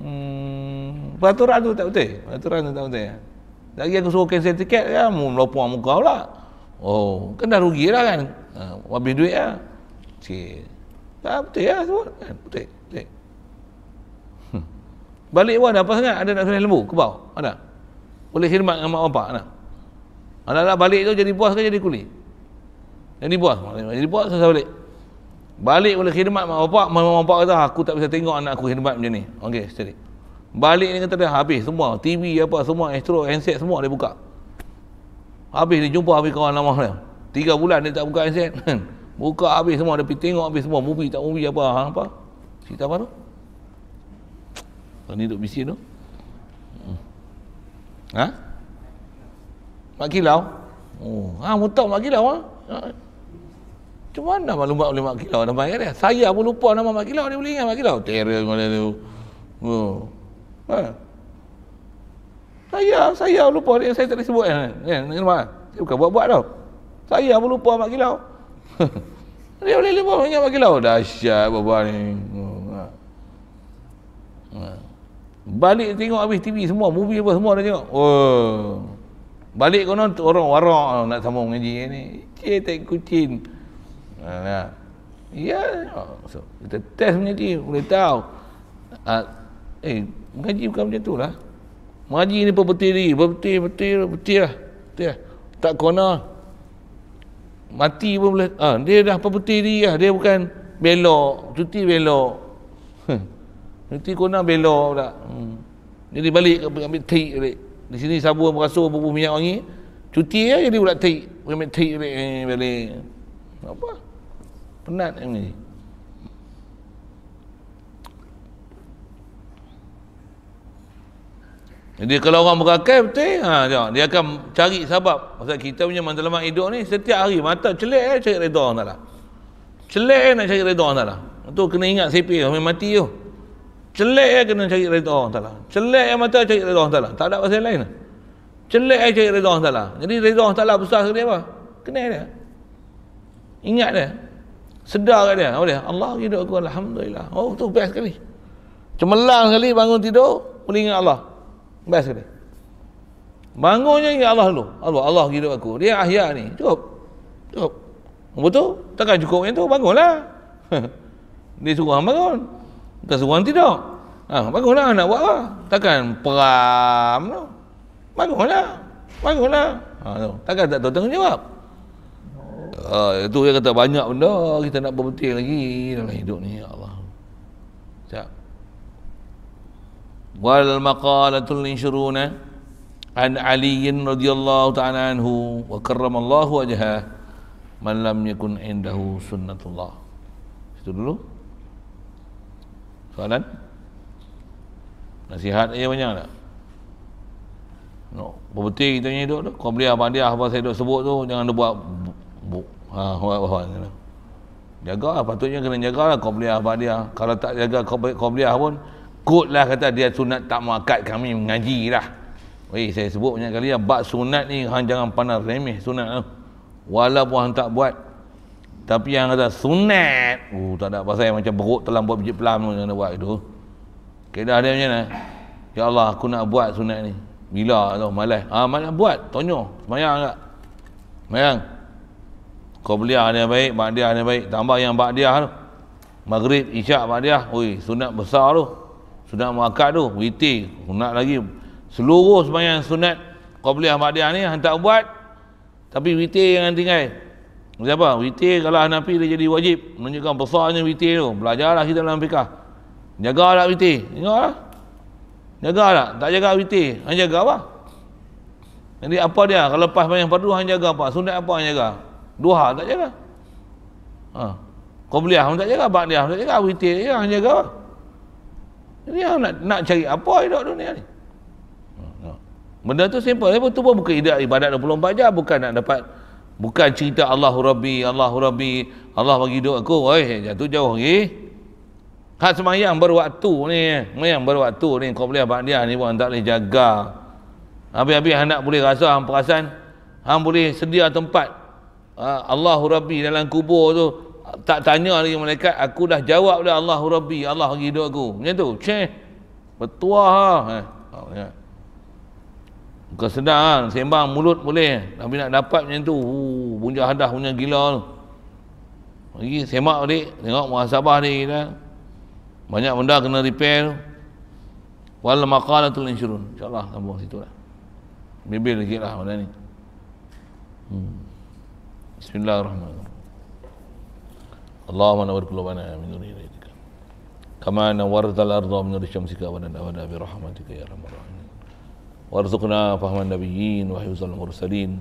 Hmm. Peraturan tu tak betul. Peraturan tu tak betul. Ya. Lagi aku suruh cancel tiket ya, mu melopong muka pula. Oh, kan dah rugi lah kan. Ha, habis duit lah. Cik. Tak putih lah sebut. Kan? Betul. Hmm. Balik pun apa sangat? Ada nak sunai lembu? Kebau? Ada? Boleh khidmat dengan mak bapak? Ada? Ada lah balik tu jadi puas ke jadi kuli? Jadi puas. Jadi puas saya balik. Balik boleh khidmat mak bapak. Mak bapak kata ah, aku tak bisa tengok anak aku khidmat macam ni. Okey, sedikit. Balik ni kata dia habis semua TV apa semua Astro handset semua dia buka Habis dia jumpa habis kawan lama dia Tiga bulan dia tak buka handset Buka habis semua Dia pergi tengok habis semua Movie tak movie apa apa Cerita apa tu Ini duduk bisik tu hmm. Ha Mak Kilau oh. Ha mutak Mak Kilau ha? ha. Macam mana maklumat oleh Mak Kilau nama kan dia Saya pun lupa nama Mak Kilau Dia boleh ingat Mak Kilau Terror kalau tu Oh Ha. Saya, saya lupa yang saya tadi sebut eh, eh, kan. Ya, ya, saya bukan buat-buat tau. Saya pun lupa mak kilau. Dia boleh lupa banyak mak kilau. Dahsyat bapa ni. Oh, ha. ha. Balik tengok habis TV semua, movie apa semua dah tengok. Oh. Balik konon orang warak nak sama ngaji ni. Cik tak kucing. Ha. ha. Ya, so, kita test menjadi, boleh tahu. Ha. eh, Mengaji bukan macam tu lah. Mengaji ni pun betul diri. Betul, betul, betul lah. Betul lah. Tak kena. Mati pun boleh. Ah, ha, dia dah apa betul diri lah. Dia bukan belok. Cuti belok. Hmm. Cuti kona belok pula. Hmm. Jadi balik ambil teik balik. Di sini sabun berasur berbuah minyak wangi. Cuti lah jadi pula teik. Ambil teik balik. Eh, balik. Apa? Penat yang ni. Hmm. Jadi kalau orang berakai betul, ha, dia, dia akan cari sebab. Maksud kita punya matlamat hidup ni setiap hari mata celik eh cari redha Allah Taala. Celik eh nak cari redha Allah Taala. Tu kena ingat sepi sampai mati tu. Celik eh kena cari redha Allah Taala. Celik eh mata cari redha Allah Taala. Tak ada pasal lain. Celik eh cari redha Allah Taala. Jadi redha Allah Taala besar sekali apa? Kenal dia. Ingat dia. Sedar kat dia. Boleh. Allah hidup aku alhamdulillah. Oh tu best sekali. Cemerlang sekali bangun tidur, boleh ingat Allah. Best dia. Bangunnya ingat ya Allah lu. Allah, Allah hidup aku. Dia ahya ni. Cukup. Cukup. tu Takkan cukup yang tu, bangunlah. dia suruh orang bangun. Bukan suruh orang tidur. Ha, bangunlah nak buat apa? Takkan peram tu. Bangunlah. Bangunlah. Ha, tu. Takkan tak tahu jawab. Ha, itu dia kata banyak benda kita nak berbetul lagi dalam hidup ni. Ya Allah. wal maqalatul inshuruna an aliyin radhiyallahu ta'ala anhu wa karramallahu wajha man lam yakun indahu sunnatullah itu dulu soalan nasihat ayah banyak tak no berbeti kita ni duduk kau beli apa dia apa saya duduk sebut tu jangan dia buat bu, ha buat apa jaga lah patutnya kena jaga lah kau beli apa dia kalau tak jaga kau beli kau pun lah kata dia sunat tak mengakat kami mengaji lah Wei, saya sebut banyak kali lah bak sunat ni hang jangan pandang remeh sunat tu walaupun hang tak buat tapi yang kata sunat uh, tak ada pasal macam beruk telah buat biji pelam tu kena buat itu kedah dia macam mana ya Allah aku nak buat sunat ni bila tu malas ah ha, malas buat tanya semayang tak semayang kau beli ada ah yang baik, bakdiah ada yang baik. Tambah yang bakdiah tu. Maghrib, isyak bakdiah. sunat besar tu. Sudah muakkad tu witi, nak lagi seluruh sembahyang sunat qabliyah ba'diyah ni hang tak buat tapi witing jangan tinggal siapa Witi. kalau Hanafi dia jadi wajib menunjukkan besarnya witi. tu belajarlah kita dalam fikah jaga lah witi. tengoklah jaga lah tak jaga witi. hang jaga apa jadi apa dia kalau lepas sembahyang fardu hang jaga apa sunat apa hang jaga duha tak jaga ha Qobliyah pun tak jaga, Ba'liyah pun tak jaga, Witir pun jaga. Ha. Ini nak, nak cari apa hidup dunia ni? Ha, ha. Benda tu simple. Itu pun bukan hidup ibadat 24 jam. Bukan nak dapat Bukan cerita Allahu Rabbi, Allahu Rabbi, Allah bagi hidup aku. Oi, jatuh jauh lagi. Okay? semayang berwaktu ni. Semayang berwaktu ni. Kau boleh abang dia ni pun tak boleh jaga. Habis-habis anak boleh rasa, hang perasan. Hang boleh sedia tempat. Ha, Allahu Rabbi dalam kubur tu tak tanya lagi malaikat aku dah jawab dah Allah Rabbi Allah bagi hidup aku macam tu ceh bertuah lah. ha. eh. oh, ya. sedar ha. sembang mulut boleh tapi nak dapat macam tu uh, punca hadah punya gila tu lagi semak balik tengok muhasabah dia kita banyak benda kena repair tu wal maqalatul insyurun insyaAllah sambung situ lah bibir lagi lah benda ni hmm. Bismillahirrahmanirrahim اللهم نور قلوبنا من نور هدايتك كما نورت الأرض من نور شمسك وننورنا برحمتك يا أرحم الراحمين وارزقنا فهم النبيين وحفظ المرسلين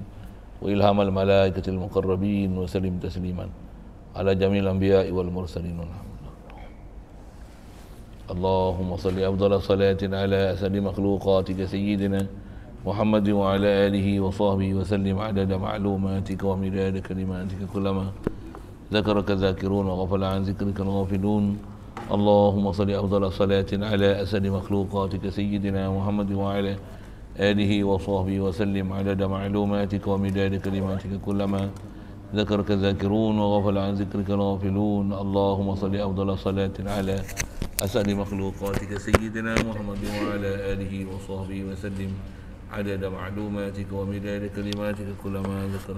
وإلهام الملائكة المقربين وسلم تسليما على جميع الأنبياء والمرسلين والحمد اللهم صل أفضل صلاة على أسد مخلوقاتك سيدنا محمد وعلى آله وصحبه وسلم عدد معلوماتك ومداد كلماتك كلما ذكرك ذاكرون وغفل عن ذكرك الغافلون اللهم صل أفضل صلاة على أسد مخلوقاتك سيدنا محمد وعلى آله وصحبه وسلم عدد معلوماتك ومداد كلماتك كلما ذكرك ذاكرون وغفل عن ذكرك الغافلون اللهم صل أفضل صلاة على اسد مخلوقاتك سيدنا محمد وعلى آله وصحبه وسلم عدد معلوماتك ومداد كلماتك كلما ذكرك